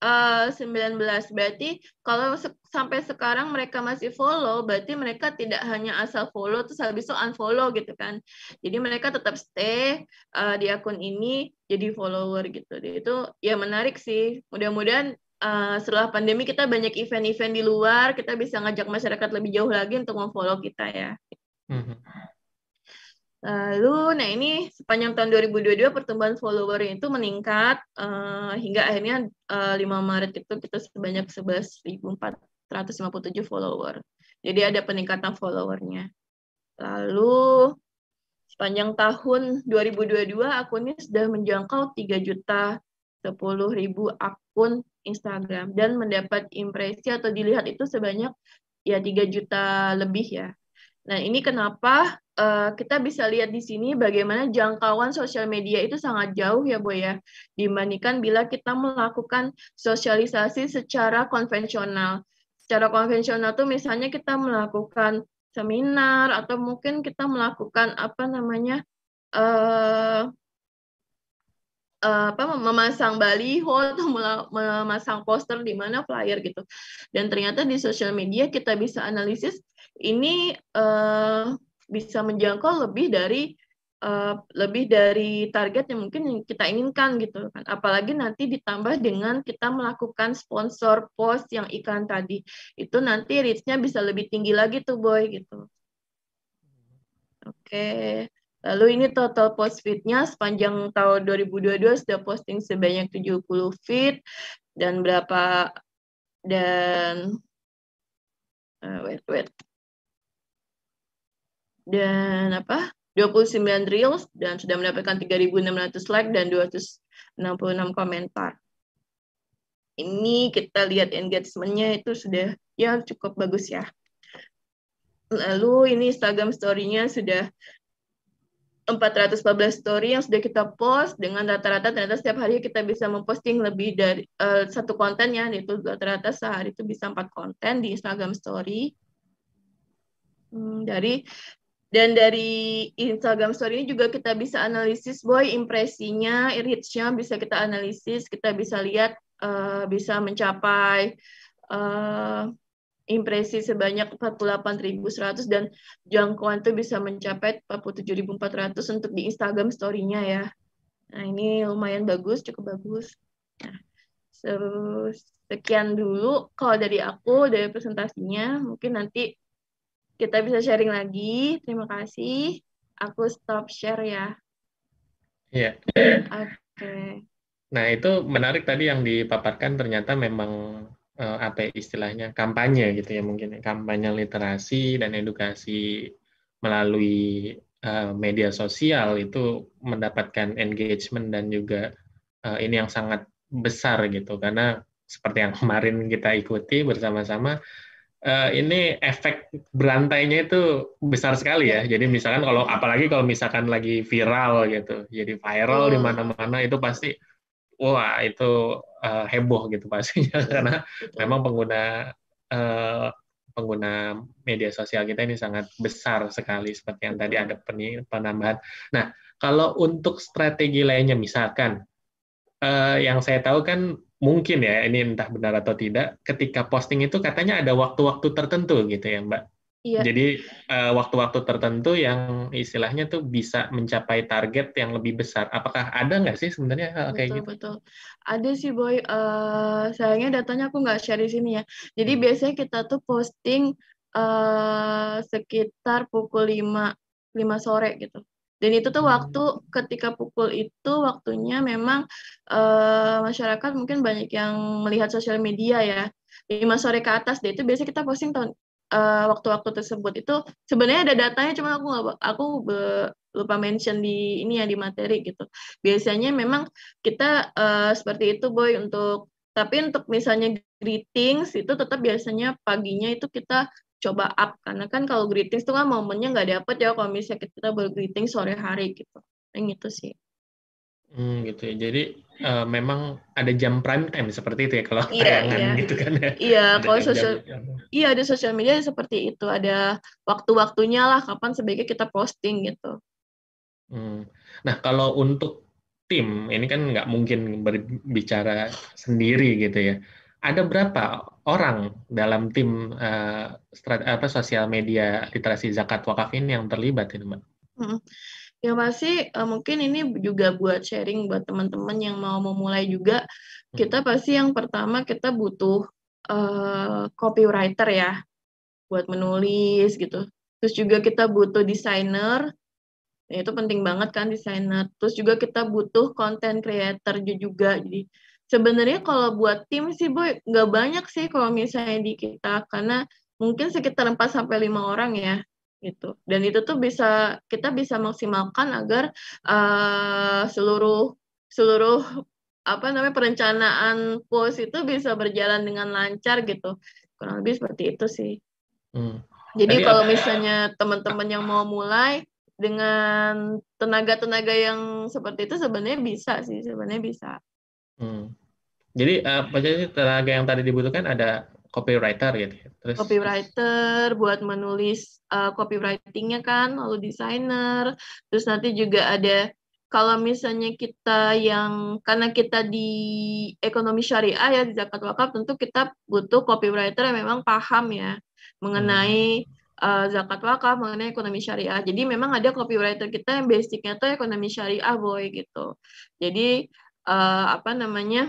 19 eh, berarti kalau se sampai sekarang mereka masih follow berarti mereka tidak hanya asal follow terus habis itu unfollow gitu kan jadi mereka tetap stay uh, di akun ini jadi follower gitu jadi itu ya menarik sih mudah-mudahan uh, setelah pandemi kita banyak event-event di luar kita bisa ngajak masyarakat lebih jauh lagi untuk memfollow kita ya mm -hmm. Lalu, nah ini sepanjang tahun 2022 pertumbuhan follower itu meningkat uh, hingga akhirnya uh, eh, 5 Maret itu kita sebanyak 11.457 follower. Jadi ada peningkatan followernya. Lalu sepanjang tahun 2022 akunnya sudah menjangkau 3 juta 10 ribu akun Instagram dan mendapat impresi atau dilihat itu sebanyak ya 3 juta lebih ya Nah, ini kenapa uh, kita bisa lihat di sini bagaimana jangkauan sosial media itu sangat jauh ya, Bu ya, dibandingkan bila kita melakukan sosialisasi secara konvensional. Secara konvensional tuh misalnya kita melakukan seminar atau mungkin kita melakukan apa namanya uh, apa memasang baliho atau (laughs) memasang poster di mana flyer gitu. Dan ternyata di sosial media kita bisa analisis ini uh, bisa menjangkau lebih dari uh, lebih dari target yang mungkin kita inginkan gitu kan. Apalagi nanti ditambah dengan kita melakukan sponsor post yang iklan tadi. Itu nanti reach-nya bisa lebih tinggi lagi tuh boy gitu. Oke. Okay. Lalu ini total post feed-nya sepanjang tahun 2022 sudah posting sebanyak 70 feed dan berapa dan uh, wait wait dan apa 29 reels dan sudah mendapatkan 3.600 like dan 266 komentar. Ini kita lihat engagementnya itu sudah ya cukup bagus ya. Lalu ini Instagram story-nya sudah 414 story yang sudah kita post dengan rata-rata ternyata setiap hari kita bisa memposting lebih dari uh, satu konten ya itu rata-rata sehari itu bisa empat konten di Instagram story hmm, dari dan dari Instagram story ini juga kita bisa analisis boy impresinya, reach-nya bisa kita analisis, kita bisa lihat uh, bisa mencapai uh, impresi sebanyak 48.100 dan jangkauan itu bisa mencapai 47.400 untuk di Instagram story-nya ya. Nah, ini lumayan bagus, cukup bagus. Nah, so, sekian dulu kalau dari aku dari presentasinya. Mungkin nanti kita bisa sharing lagi. Terima kasih. Aku stop share ya. Iya. Yeah. Oke. Okay. Nah, itu menarik tadi yang dipaparkan ternyata memang eh, apa ya istilahnya kampanye gitu ya mungkin ya. kampanye literasi dan edukasi melalui eh, media sosial itu mendapatkan engagement dan juga eh, ini yang sangat besar gitu karena seperti yang (laughs) kemarin kita ikuti bersama-sama uh, ini efek berantainya itu besar sekali ya. Iya. Jadi misalkan kalau apalagi kalau misalkan lagi viral gitu, jadi viral oh. di iya. mana-mana itu pasti wah itu uh, heboh gitu pastinya (laughs) karena memang pengguna uh, pengguna media sosial kita ini sangat besar sekali seperti yang tadi ada penambahan. Nah, kalau untuk strategi lainnya misalkan uh, yang saya tahu kan mungkin ya ini entah benar atau tidak ketika posting itu katanya ada waktu-waktu tertentu gitu ya Mbak. Iya. Jadi eh, waktu-waktu uh, tertentu yang istilahnya tuh bisa mencapai target yang lebih besar. Apakah ada nggak sih sebenarnya hal kayak gitu? Betul. Ada sih boy. Uh, sayangnya datanya aku nggak share di sini ya. Jadi hmm. biasanya kita tuh posting uh, sekitar pukul 5 5 sore gitu. Dan itu tuh waktu ketika pukul itu waktunya memang uh, masyarakat mungkin banyak yang melihat sosial media ya. lima sore ke atas deh itu biasanya kita posting tahun eh, waktu-waktu uh, tersebut itu sebenarnya ada datanya cuma aku gak, aku be, lupa mention di ini ya di materi gitu. Biasanya memang kita uh, seperti itu boy untuk tapi untuk misalnya greetings itu tetap biasanya paginya itu kita coba up karena kan kalau greetings tuh kan momennya nggak dapet ya kalau misalnya kita bergreeting sore hari gitu yang itu sih Hmm, gitu ya. Jadi uh, memang ada jam prime time seperti itu ya kalau iya, tayangan iya. gitu kan ya. Iya, kalau sosial gitu. Iya, ada sosial media seperti itu. Ada waktu-waktunya lah kapan sebaiknya kita posting gitu. Hmm. Nah, kalau untuk tim ini kan nggak mungkin berbicara sendiri gitu ya ada berapa orang dalam tim uh, strat, apa sosial media literasi zakat wakaf ini yang terlibat ini mbak? Hmm. Ya pasti uh, eh, mungkin ini juga buat sharing buat teman-teman yang mau memulai juga. Hmm. Kita pasti yang pertama kita butuh uh, copywriter ya buat menulis gitu. Terus juga kita butuh desainer. Ya, itu penting banget kan desainer. Terus juga kita butuh content creator juga. Jadi Sebenarnya kalau buat tim sih boy nggak banyak sih kalau misalnya di kita karena mungkin sekitar 4 sampai lima orang ya gitu. Dan itu tuh bisa kita bisa maksimalkan agar uh, seluruh seluruh apa namanya perencanaan pos itu bisa berjalan dengan lancar gitu. Kurang lebih seperti itu sih. Hmm. Jadi, Jadi kalau ada... misalnya teman-teman yang mau mulai dengan tenaga-tenaga yang seperti itu sebenarnya bisa sih, sebenarnya bisa. Hmm. Jadi uh, maksudnya tenaga yang tadi dibutuhkan ada copywriter gitu. Ya? Terus, copywriter buat menulis uh, copywritingnya kan, lalu desainer, terus nanti juga ada kalau misalnya kita yang karena kita di ekonomi syariah ya di zakat wakaf tentu kita butuh copywriter yang memang paham ya mengenai uh, zakat wakaf mengenai ekonomi syariah jadi memang ada copywriter kita yang basicnya itu ekonomi syariah boy gitu jadi uh, apa namanya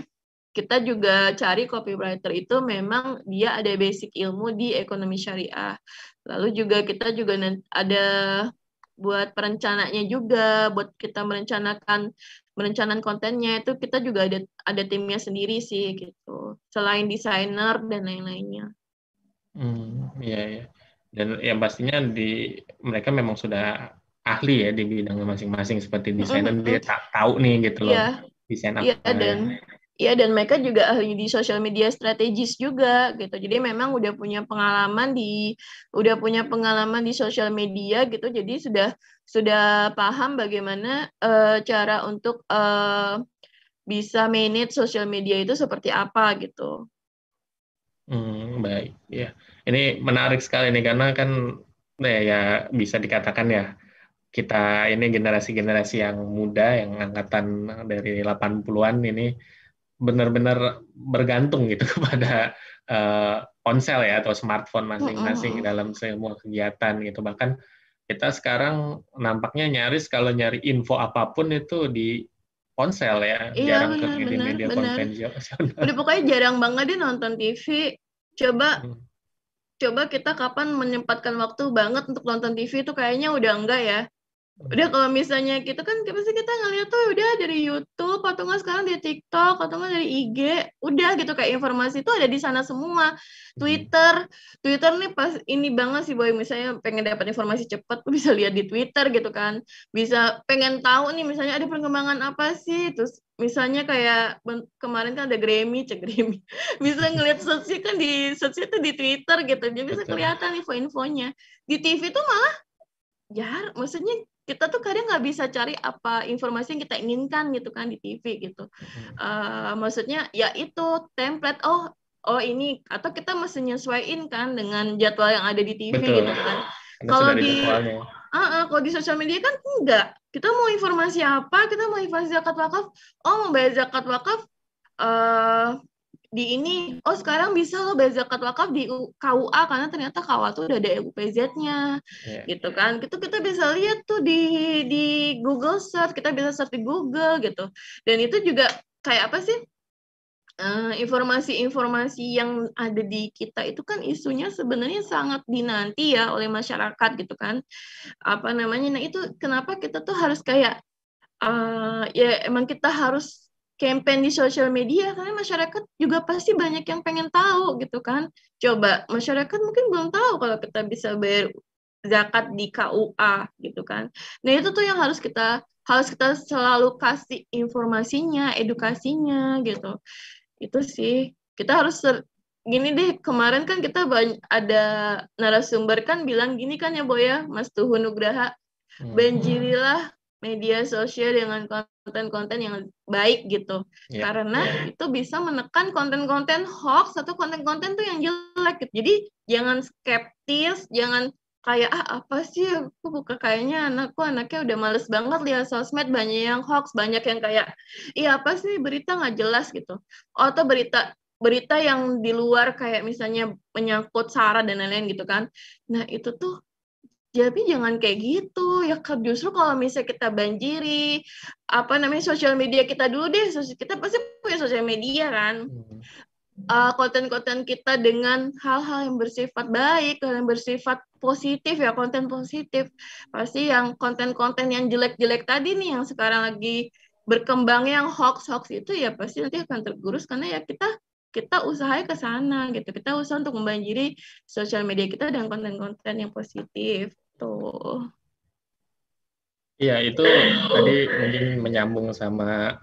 kita juga cari copywriter itu memang dia ada basic ilmu di ekonomi syariah. Lalu juga kita juga ada buat perencananya juga, buat kita merencanakan perencanaan kontennya itu kita juga ada ada timnya sendiri sih gitu. Selain desainer dan lain-lainnya. Hmm, iya ya. Dan yang pastinya di mereka memang sudah ahli ya di bidang masing-masing seperti desainer mm -hmm. dia tak tahu nih gitu loh. Yeah desain iya, apa. Iya dan Iya dan mereka juga ahli di social media strategis juga gitu. Jadi memang udah punya pengalaman di udah punya pengalaman di social media gitu. Jadi sudah sudah paham bagaimana uh, cara untuk uh, bisa manage social media itu seperti apa gitu. Hmm, baik ya. Ini menarik sekali nih karena kan ya, ya bisa dikatakan ya kita ini generasi-generasi yang muda yang angkatan dari 80-an ini benar-benar bergantung gitu (laughs) kepada uh, ponsel ya atau smartphone masing-masing oh, oh, dalam semua kegiatan gitu bahkan kita sekarang nampaknya nyaris kalau nyari info apapun itu di ponsel ya iya, jarang bener, ke media, bener, media konvensional udah pokoknya jarang banget deh nonton TV coba hmm. coba kita kapan menyempatkan waktu banget untuk nonton TV itu kayaknya udah enggak ya udah kalau misalnya gitu kan pasti kita ngeliat tuh oh, udah dari YouTube atau nggak sekarang di TikTok atau nggak dari IG udah gitu kayak informasi itu ada di sana semua hmm. Twitter Twitter nih pas ini banget sih boy misalnya pengen dapat informasi cepet (laughs) bisa lihat di Twitter gitu kan bisa pengen tahu nih misalnya ada perkembangan apa sih terus misalnya kayak kemarin kan ada Grammy cek Grammy (laughs) bisa ngeliat search kan di search itu di Twitter gitu jadi bisa kelihatan info-infonya di TV tuh malah jar maksudnya kita tuh kadang nggak bisa cari apa informasi yang kita inginkan gitu kan di TV gitu. Uh, maksudnya ya itu template oh oh ini atau kita mesti nyesuaiin kan dengan jadwal yang ada di TV Betul. gitu kan. kalau di uh, uh, kalau di sosial media kan enggak. Kita mau informasi apa? Kita mau informasi zakat wakaf. Oh, mau bayar zakat wakaf uh, di ini oh sekarang bisa lo bayar zakat wakaf di KUA karena ternyata KUA tuh udah ada UPZ-nya yeah. gitu kan itu kita bisa lihat tuh di di Google search kita bisa search di Google gitu dan itu juga kayak apa sih eh, informasi-informasi uh, yang ada di kita itu kan isunya sebenarnya sangat dinanti ya oleh masyarakat gitu kan apa namanya nah itu kenapa kita tuh harus kayak uh, ya emang kita harus campaign di social media karena masyarakat juga pasti banyak yang pengen tahu gitu kan coba masyarakat mungkin belum tahu kalau kita bisa bayar zakat di KUA gitu kan nah itu tuh yang harus kita harus kita selalu kasih informasinya edukasinya gitu itu sih kita harus gini deh kemarin kan kita banyak ada narasumber kan bilang gini kan ya Boya ya, Mas Tuhun Nugraha hmm. banjirilah media sosial dengan konten-konten yang baik gitu. Yeah. Karena yeah. itu bisa menekan konten-konten hoax atau konten-konten tuh yang jelek. Gitu. Jadi jangan skeptis, jangan kayak ah apa sih aku buka kayaknya anakku anaknya udah males banget lihat sosmed banyak yang hoax banyak yang kayak iya apa sih berita nggak jelas gitu atau berita berita yang di luar kayak misalnya menyangkut sara dan lain-lain gitu kan nah itu tuh tapi jangan kayak gitu ya kalau Justru kalau misalnya kita banjiri apa namanya sosial media kita dulu deh. Kita pasti punya sosial media kan. Hmm. Eh, konten-konten uh, kita dengan hal-hal yang bersifat baik, hal yang bersifat positif ya konten positif. Pasti yang konten-konten yang jelek-jelek tadi nih yang sekarang lagi berkembang yang hoax-hoax itu ya pasti nanti akan tergerus karena ya kita kita usahai ke sana gitu. Kita usaha untuk membanjiri sosial media kita dengan konten-konten yang positif gitu. Iya, itu tadi mungkin menyambung sama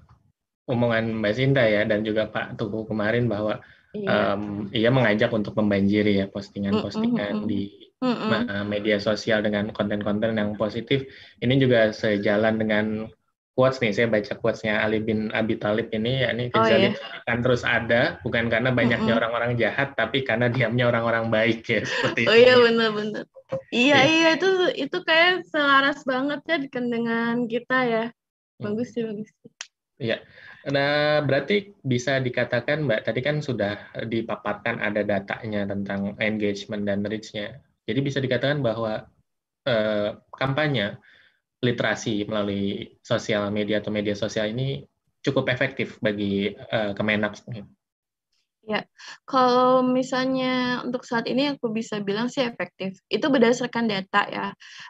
omongan Mbak Sinta ya dan juga Pak Tugu kemarin bahwa iya. um, ia mengajak untuk membanjiri ya postingan-postingan mm -hmm. di mm -hmm. media sosial dengan konten-konten yang positif. Ini juga sejalan dengan quotes nih, saya baca quotesnya Ali bin Abi Talib ini, ya ini oh, iya. akan terus ada, bukan karena banyaknya orang-orang mm -hmm. jahat, tapi karena diamnya orang-orang baik ya. Seperti oh iya benar-benar. Iya yeah. iya itu itu kayak selaras banget ya dengan kita ya. Hmm. Bagus sih bagus. sih. Iya. Nah, berarti bisa dikatakan Mbak tadi kan sudah dipaparkan ada datanya tentang engagement dan reach-nya. Jadi bisa dikatakan bahwa eh, kampanye literasi melalui sosial media atau media sosial ini cukup efektif bagi eh, Kemenak. Ya, kalau misalnya untuk saat ini aku bisa bilang sih efektif. Itu berdasarkan data ya.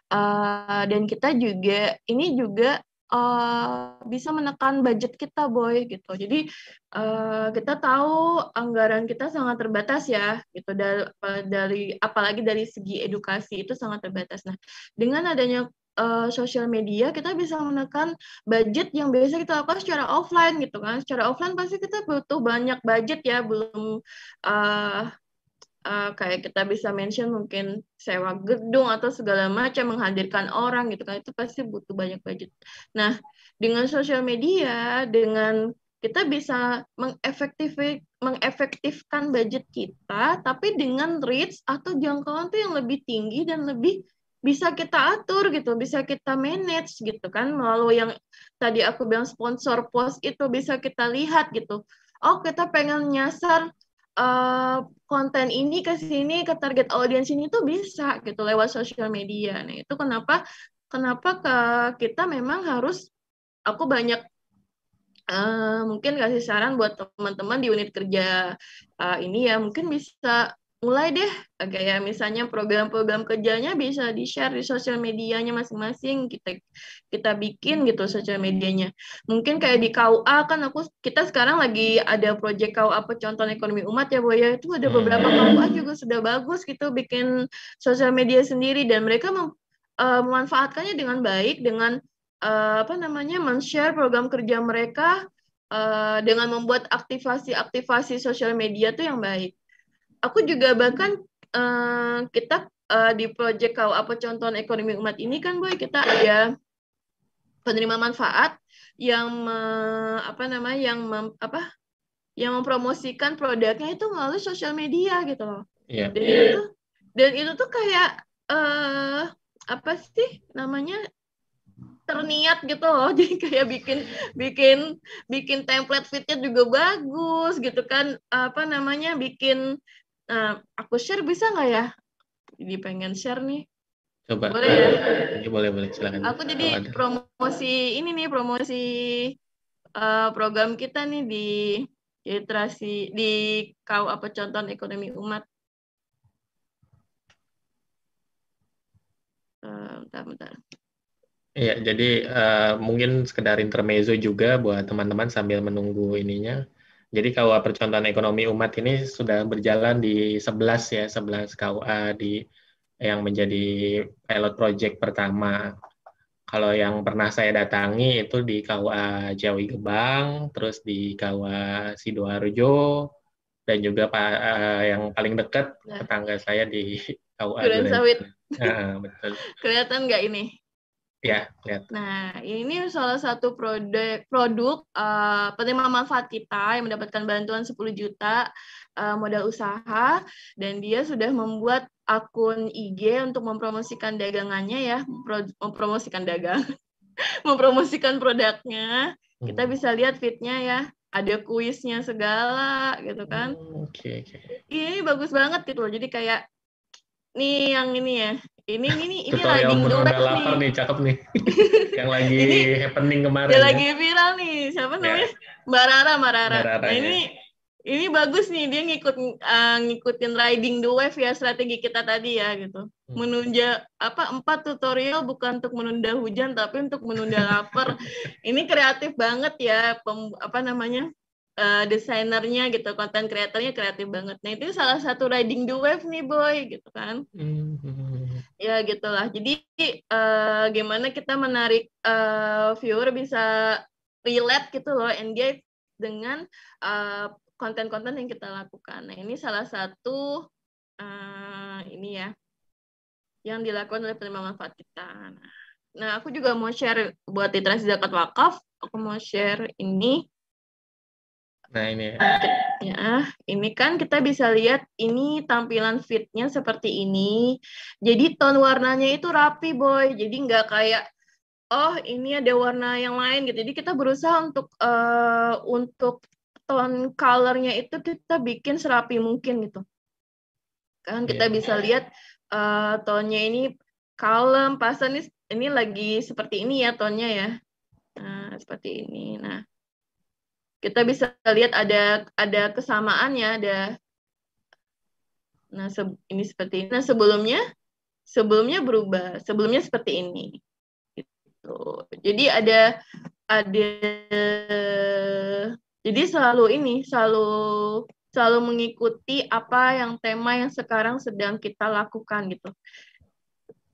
Uh, dan kita juga ini juga uh, bisa menekan budget kita, boy gitu. Jadi uh, kita tahu anggaran kita sangat terbatas ya, gitu. Dari, dari apalagi dari segi edukasi itu sangat terbatas. Nah, dengan adanya uh, sosial media kita bisa menekan budget yang biasa kita lakukan secara offline gitu kan secara offline pasti kita butuh banyak budget ya belum uh, uh, kayak kita bisa mention mungkin sewa gedung atau segala macam menghadirkan orang gitu kan itu pasti butuh banyak budget nah dengan sosial media dengan kita bisa mengefektifkan budget kita tapi dengan reach atau jangkauan tuh yang lebih tinggi dan lebih bisa kita atur gitu, bisa kita manage gitu kan melalui yang tadi aku bilang sponsor post itu bisa kita lihat gitu. Oh, kita pengen nyasar uh, konten ini ke sini ke target audiens ini tuh bisa gitu lewat sosial media. Nah, itu kenapa kenapa ke, kita memang harus aku banyak uh, mungkin kasih saran buat teman-teman di unit kerja uh, ini ya mungkin bisa mulai deh kayak misalnya program-program kerjanya bisa di share di sosial medianya masing-masing kita kita bikin gitu sosial medianya mungkin kayak di KUA kan aku kita sekarang lagi ada proyek KUA contoh ekonomi umat ya Boya itu ada hmm. beberapa KUA juga sudah bagus gitu bikin sosial media sendiri dan mereka mem, uh, memanfaatkannya dengan baik dengan uh, apa namanya men-share program kerja mereka uh, dengan membuat aktivasi-aktivasi sosial media tuh yang baik aku juga bahkan uh, kita uh, di proyek kau apa contoh Ekonomi Umat ini kan boy kita ada penerima manfaat yang me, apa namanya yang mem, apa yang mempromosikan produknya itu melalui sosial media gitu loh. Yeah. Dan itu dan itu tuh kayak uh, apa sih namanya terniat gitu loh (laughs) jadi kayak bikin bikin bikin template fitnya juga bagus gitu kan apa namanya bikin Nah, aku share bisa nggak ya? Jadi pengen share nih. Coba. Boleh ya? ya boleh, boleh. Silakan. Aku jadi ada. promosi ini nih, promosi uh, program kita nih di literasi di kau apa contoh ekonomi umat. Uh, bentar, bentar. Iya, jadi uh, mungkin sekedar intermezzo juga buat teman-teman sambil menunggu ininya jadi KUA Percontohan Ekonomi Umat ini sudah berjalan di 11 ya, 11 KUA di yang menjadi pilot project pertama. Kalau yang pernah saya datangi itu di KUA Jawi Gebang, terus di KUA Sidoarjo, dan juga Pak uh, eh, yang paling dekat nah. tetangga saya di KUA Duren Sawit. Nah, betul. (laughs) Kelihatan nggak ini Ya, lihat. Nah, ya. ini salah satu produk produk uh, eh, penerima manfaat kita yang mendapatkan bantuan 10 juta uh, modal usaha dan dia sudah membuat akun IG untuk mempromosikan dagangannya ya, mempromosikan dagang, (laughs) mempromosikan produknya. Hmm. Kita bisa lihat fitnya ya, ada kuisnya segala gitu kan. Hmm, oke, okay, oke. Okay. Ini bagus banget gitu loh. Jadi kayak Nih yang ini ya. Ini ini ini Tutorial ini lagi lapar nih. nih, cakep nih. (laughs) yang lagi ini, happening kemarin. Yang ya. lagi viral nih. Siapa ya. namanya? Yeah. Mbak Rara, Mbak Rara. Mbak Rara nah, ya. ini ini bagus nih dia ngikut uh, ngikutin riding the wave ya strategi kita tadi ya gitu hmm. menunda apa empat tutorial bukan untuk menunda hujan tapi untuk menunda lapar (laughs) ini kreatif banget ya pem, apa namanya uh, desainernya gitu, konten kreatornya kreatif banget. Nah itu salah satu riding the wave nih boy gitu kan. Mm-hmm. Ya gitulah. Jadi uh, gimana kita menarik uh, viewer bisa relate gitu loh, engage dengan uh, konten-konten yang kita lakukan. Nah ini salah satu uh, ini ya yang dilakukan oleh penerima manfaat kita. Nah, aku juga mau share buat literasi Zakat Wakaf, aku mau share ini Nah ini. Ya, ini kan kita bisa lihat ini tampilan fitnya seperti ini. Jadi tone warnanya itu rapi boy. Jadi nggak kayak oh ini ada warna yang lain gitu. Jadi kita berusaha untuk uh, untuk tone colornya itu kita bikin serapi mungkin gitu. Kan kita yeah. bisa lihat uh, eh, tonnya ini kalem, pasan ini, lagi seperti ini ya tonnya ya. Nah, seperti ini. Nah, kita bisa lihat ada ada kesamaannya ada nah se, ini seperti ini. nah sebelumnya sebelumnya berubah sebelumnya seperti ini gitu jadi ada ada jadi selalu ini selalu selalu mengikuti apa yang tema yang sekarang sedang kita lakukan gitu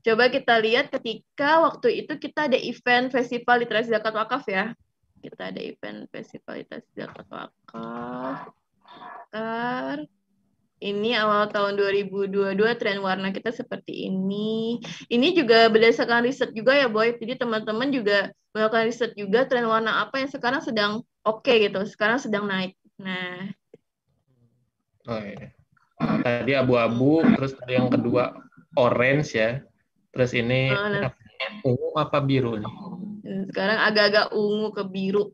coba kita lihat ketika waktu itu kita ada event festival literasi zakat wakaf ya kita ada event festivalitas zakat wakaf. Ter. ini awal tahun 2022 tren warna kita seperti ini. Ini juga berdasarkan riset juga ya Boy. Jadi teman-teman juga melakukan riset juga tren warna apa yang sekarang sedang oke okay gitu, sekarang sedang naik. Nah. Oh, iya. Nah, tadi abu-abu, terus tadi yang kedua orange ya. Terus ini oh, nah. ungu apa biru nih? sekarang agak-agak ungu ke biru.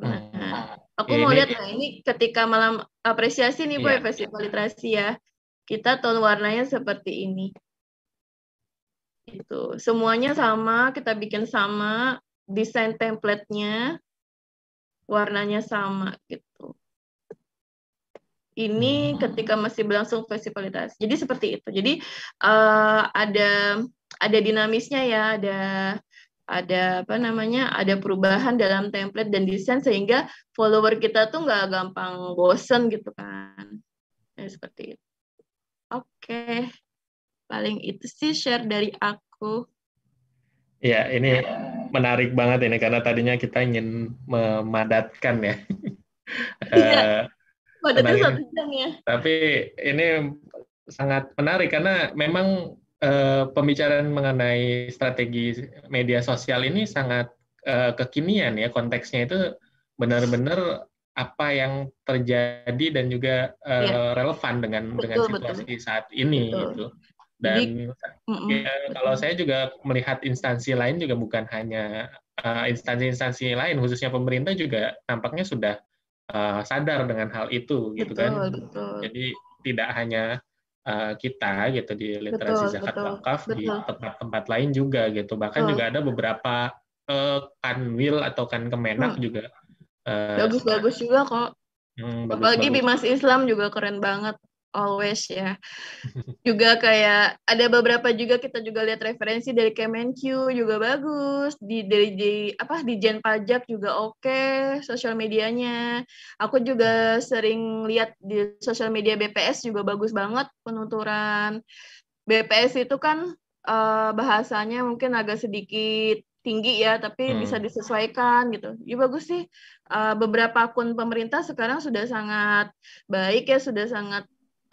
Nah, hmm. aku ini, mau lihat nah ini ketika malam apresiasi nih Boy iya. Festival Literasi ya. Kita tone warnanya seperti ini. Itu Semuanya sama, kita bikin sama desain template-nya warnanya sama gitu. Ini hmm. ketika masih berlangsung festival literasi. Jadi seperti itu. Jadi uh, ada ada dinamisnya ya, ada ada apa namanya ada perubahan dalam template dan desain sehingga follower kita tuh nggak gampang bosen gitu kan ya, seperti itu oke paling itu sih share dari aku ya ini menarik banget ini karena tadinya kita ingin memadatkan ya (laughs) iya. uh, satu jam ya tapi ini sangat menarik karena memang Eh, pembicaraan mengenai strategi media sosial ini sangat eh, kekinian ya konteksnya itu benar-benar apa yang terjadi dan juga ya. relevan dengan betul, dengan situasi betul. saat ini betul. gitu. Dan Jadi, ya, mm, kalau saya juga melihat instansi lain juga bukan hanya instansi instansi-instansi lain khususnya pemerintah juga tampaknya sudah uh, sadar dengan hal itu gitu kan. Betul. Jadi tidak hanya Eh, kita gitu di literasi betul, zakat betul, wakaf betul. di tempat-tempat lain juga gitu bahkan betul. juga ada beberapa uh, eh, kanwil atau kan kemenak hmm. juga eh, bagus-bagus uh, bagus, juga kok hmm, bagus, apalagi bagus. bimas Islam juga keren banget always ya. (laughs) juga kayak ada beberapa juga kita juga lihat referensi dari Kemenq juga bagus, di dari di apa di Jen Pajak juga oke, okay, sosial medianya. Aku juga sering lihat di sosial media BPS juga bagus banget penuturan. BPS itu kan uh, bahasanya mungkin agak sedikit tinggi ya, tapi hmm. bisa disesuaikan gitu. Ya bagus sih. Uh, eh, beberapa akun pemerintah sekarang sudah sangat baik ya, sudah sangat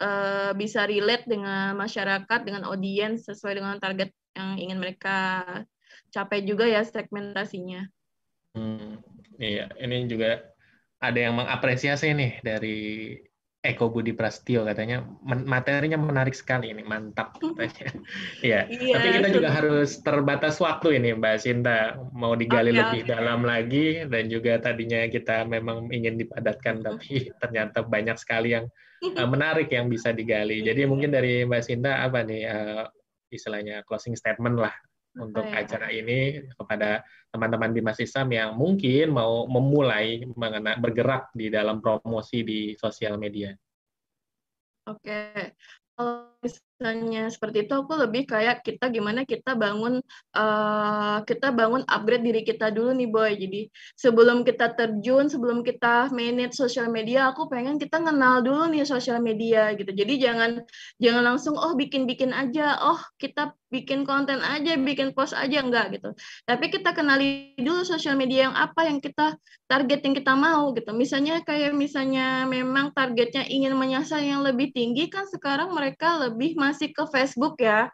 uh, bisa relate dengan masyarakat, dengan audiens sesuai dengan target yang ingin mereka capai juga ya segmentasinya. Hmm, iya, ini juga ada yang mengapresiasi nih dari Eko Budi Prastio katanya materinya menarik sekali ini mantap (laughs) katanya. Iya, iya. Tapi kita juga harus terbatas waktu ini Mbak Sinta mau digali okay, lebih okay. dalam lagi dan juga tadinya kita memang ingin dipadatkan tapi hmm. ternyata banyak sekali yang Eh, menarik yang bisa digali. Jadi iya. mungkin dari Mbak Sinta apa nih uh, istilahnya closing statement lah untuk oh, iya. acara ini kepada teman-teman di Mas Islam yang mungkin mau memulai mengena, bergerak di dalam promosi di sosial media. Oke, kalau misalnya seperti itu aku lebih kayak kita gimana kita bangun uh, kita bangun upgrade diri kita dulu nih boy jadi sebelum kita terjun sebelum kita manage sosial media aku pengen kita kenal dulu nih sosial media gitu jadi jangan jangan langsung oh bikin bikin aja oh kita bikin konten aja bikin post aja enggak gitu tapi kita kenali dulu sosial media yang apa yang kita target yang kita mau gitu misalnya kayak misalnya memang targetnya ingin menyasar yang lebih tinggi kan sekarang mereka lebih masih ke Facebook ya.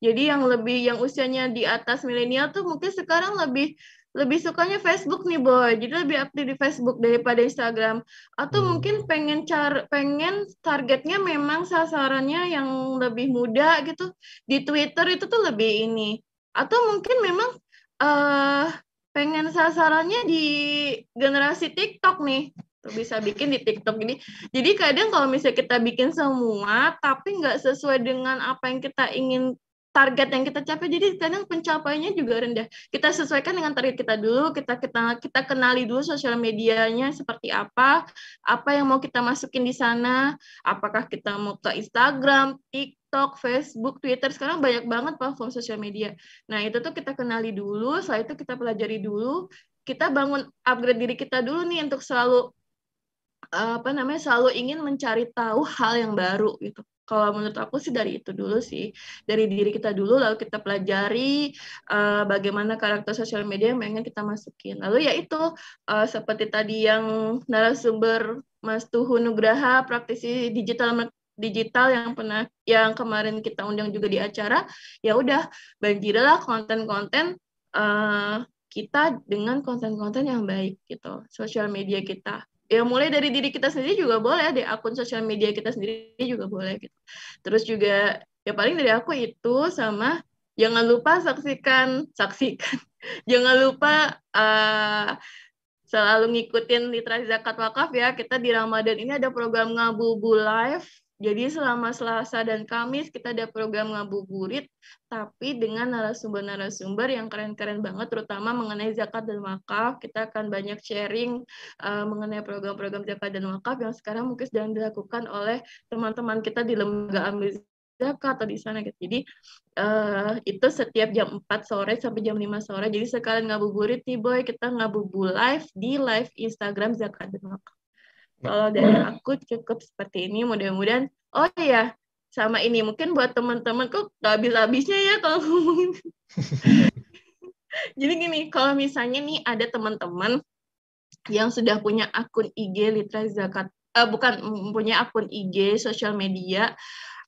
Jadi yang lebih yang usianya di atas milenial tuh mungkin sekarang lebih lebih sukanya Facebook nih boy jadi lebih aktif di Facebook daripada Instagram atau hmm. mungkin pengen car pengen targetnya memang sasarannya yang lebih muda gitu di Twitter itu tuh lebih ini atau mungkin memang uh, pengen sasarannya di generasi TikTok nih tuh bisa bikin di TikTok ini. Jadi kadang kalau misalnya kita bikin semua, tapi nggak sesuai dengan apa yang kita ingin target yang kita capai. Jadi kadang pencapaiannya juga rendah. Kita sesuaikan dengan target kita dulu. Kita kita kita kenali dulu sosial medianya seperti apa, apa yang mau kita masukin di sana. Apakah kita mau ke Instagram, TikTok TikTok, Facebook, Twitter sekarang banyak banget platform sosial media. Nah itu tuh kita kenali dulu, setelah itu kita pelajari dulu, kita bangun upgrade diri kita dulu nih untuk selalu Eh, apa namanya selalu ingin mencari tahu hal yang baru gitu kalau menurut aku sih dari itu dulu sih dari diri kita dulu lalu kita pelajari uh, bagaimana karakter sosial media yang ingin kita masukin lalu ya itu uh, seperti tadi yang narasumber Mas Tuhu Nugraha praktisi digital digital yang pernah yang kemarin kita undang juga di acara ya udah banjirlah konten-konten uh, kita dengan konten-konten yang baik gitu sosial media kita ya mulai dari diri kita sendiri juga boleh di akun sosial media kita sendiri juga boleh gitu terus juga ya paling dari aku itu sama jangan lupa saksikan saksikan (laughs) jangan lupa uh, selalu ngikutin literasi zakat wakaf ya kita di Ramadan ini ada program ngabubu live jadi selama Selasa dan Kamis kita ada program ngabuburit, tapi dengan narasumber-narasumber yang keren-keren banget, terutama mengenai zakat dan wakaf. Kita akan banyak sharing uh, mengenai program-program zakat dan wakaf yang sekarang mungkin sedang dilakukan oleh teman-teman kita di lembaga ambil zakat atau di sana gitu. Jadi uh, itu setiap jam 4 sore sampai jam 5 sore. Jadi sekalian ngabuburit nih boy, kita ngabubu live di live Instagram zakat dan wakaf kalau dari aku cukup seperti ini mudah-mudahan oh iya sama ini mungkin buat teman-teman kok gak habis-habisnya ya kalau (laughs) ngomongin jadi gini kalau misalnya nih ada teman-teman yang sudah punya akun IG Litra Zakat uh, bukan punya akun IG sosial media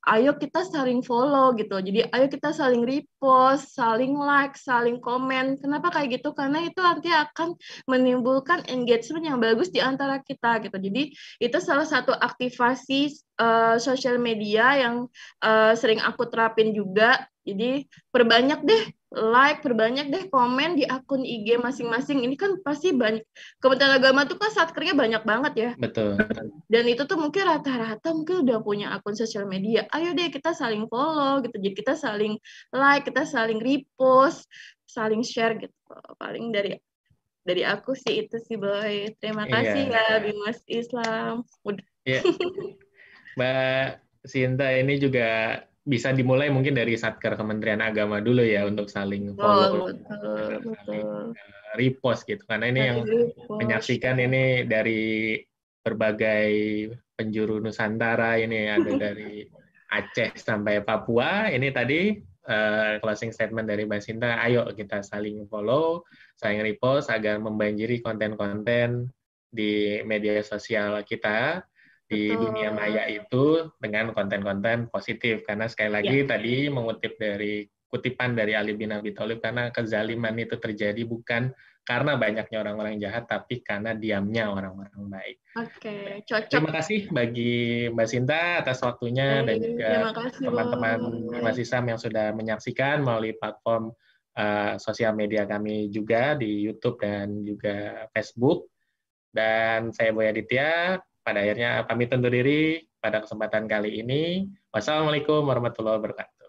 ayo kita saling follow gitu. Jadi ayo kita saling repost, saling like, saling komen. Kenapa kayak gitu? Karena itu nanti akan menimbulkan engagement yang bagus di antara kita gitu. Jadi itu salah satu aktivasi uh, sosial media yang uh, sering aku terapin juga. Jadi perbanyak deh like, perbanyak deh komen di akun IG masing-masing. Ini kan pasti banyak. Kementerian Agama tuh kan satkernya banyak banget ya. Betul. Dan itu tuh mungkin rata-rata mungkin udah punya akun sosial media. Ayo deh kita saling follow gitu. Jadi kita saling like, kita saling repost, saling share gitu. Paling dari dari aku sih itu sih boy. Terima iya. kasih yeah. ya Bimas Islam. Iya. Udah. (laughs) Yeah. Mbak Sinta ini juga bisa dimulai mungkin dari satker Kementerian Agama dulu ya untuk saling follow, oh, betul, saling eh, betul. repost gitu karena ini dari yang repost. menyaksikan ini dari berbagai penjuru Nusantara ini ada (laughs) dari Aceh sampai Papua ini tadi uh, closing statement dari Mbak Sinta ayo kita saling follow saling repost agar membanjiri konten-konten di media sosial kita di dunia maya itu dengan konten-konten positif karena sekali ya. lagi ya. tadi mengutip dari kutipan dari Ali bin Abi Thalib karena kezaliman itu terjadi bukan karena banyaknya orang-orang jahat tapi karena diamnya orang-orang baik. Oke, nah, cocok. Terima kasih bagi Mbak Sinta atas waktunya Oke, dan juga teman-teman iya. mahasiswa yang sudah menyaksikan melalui platform uh, sosial media kami juga di YouTube dan juga Facebook. Dan saya Boya Ditya, pada akhirnya kami tentu diri pada kesempatan kali ini. Wassalamualaikum warahmatullahi wabarakatuh.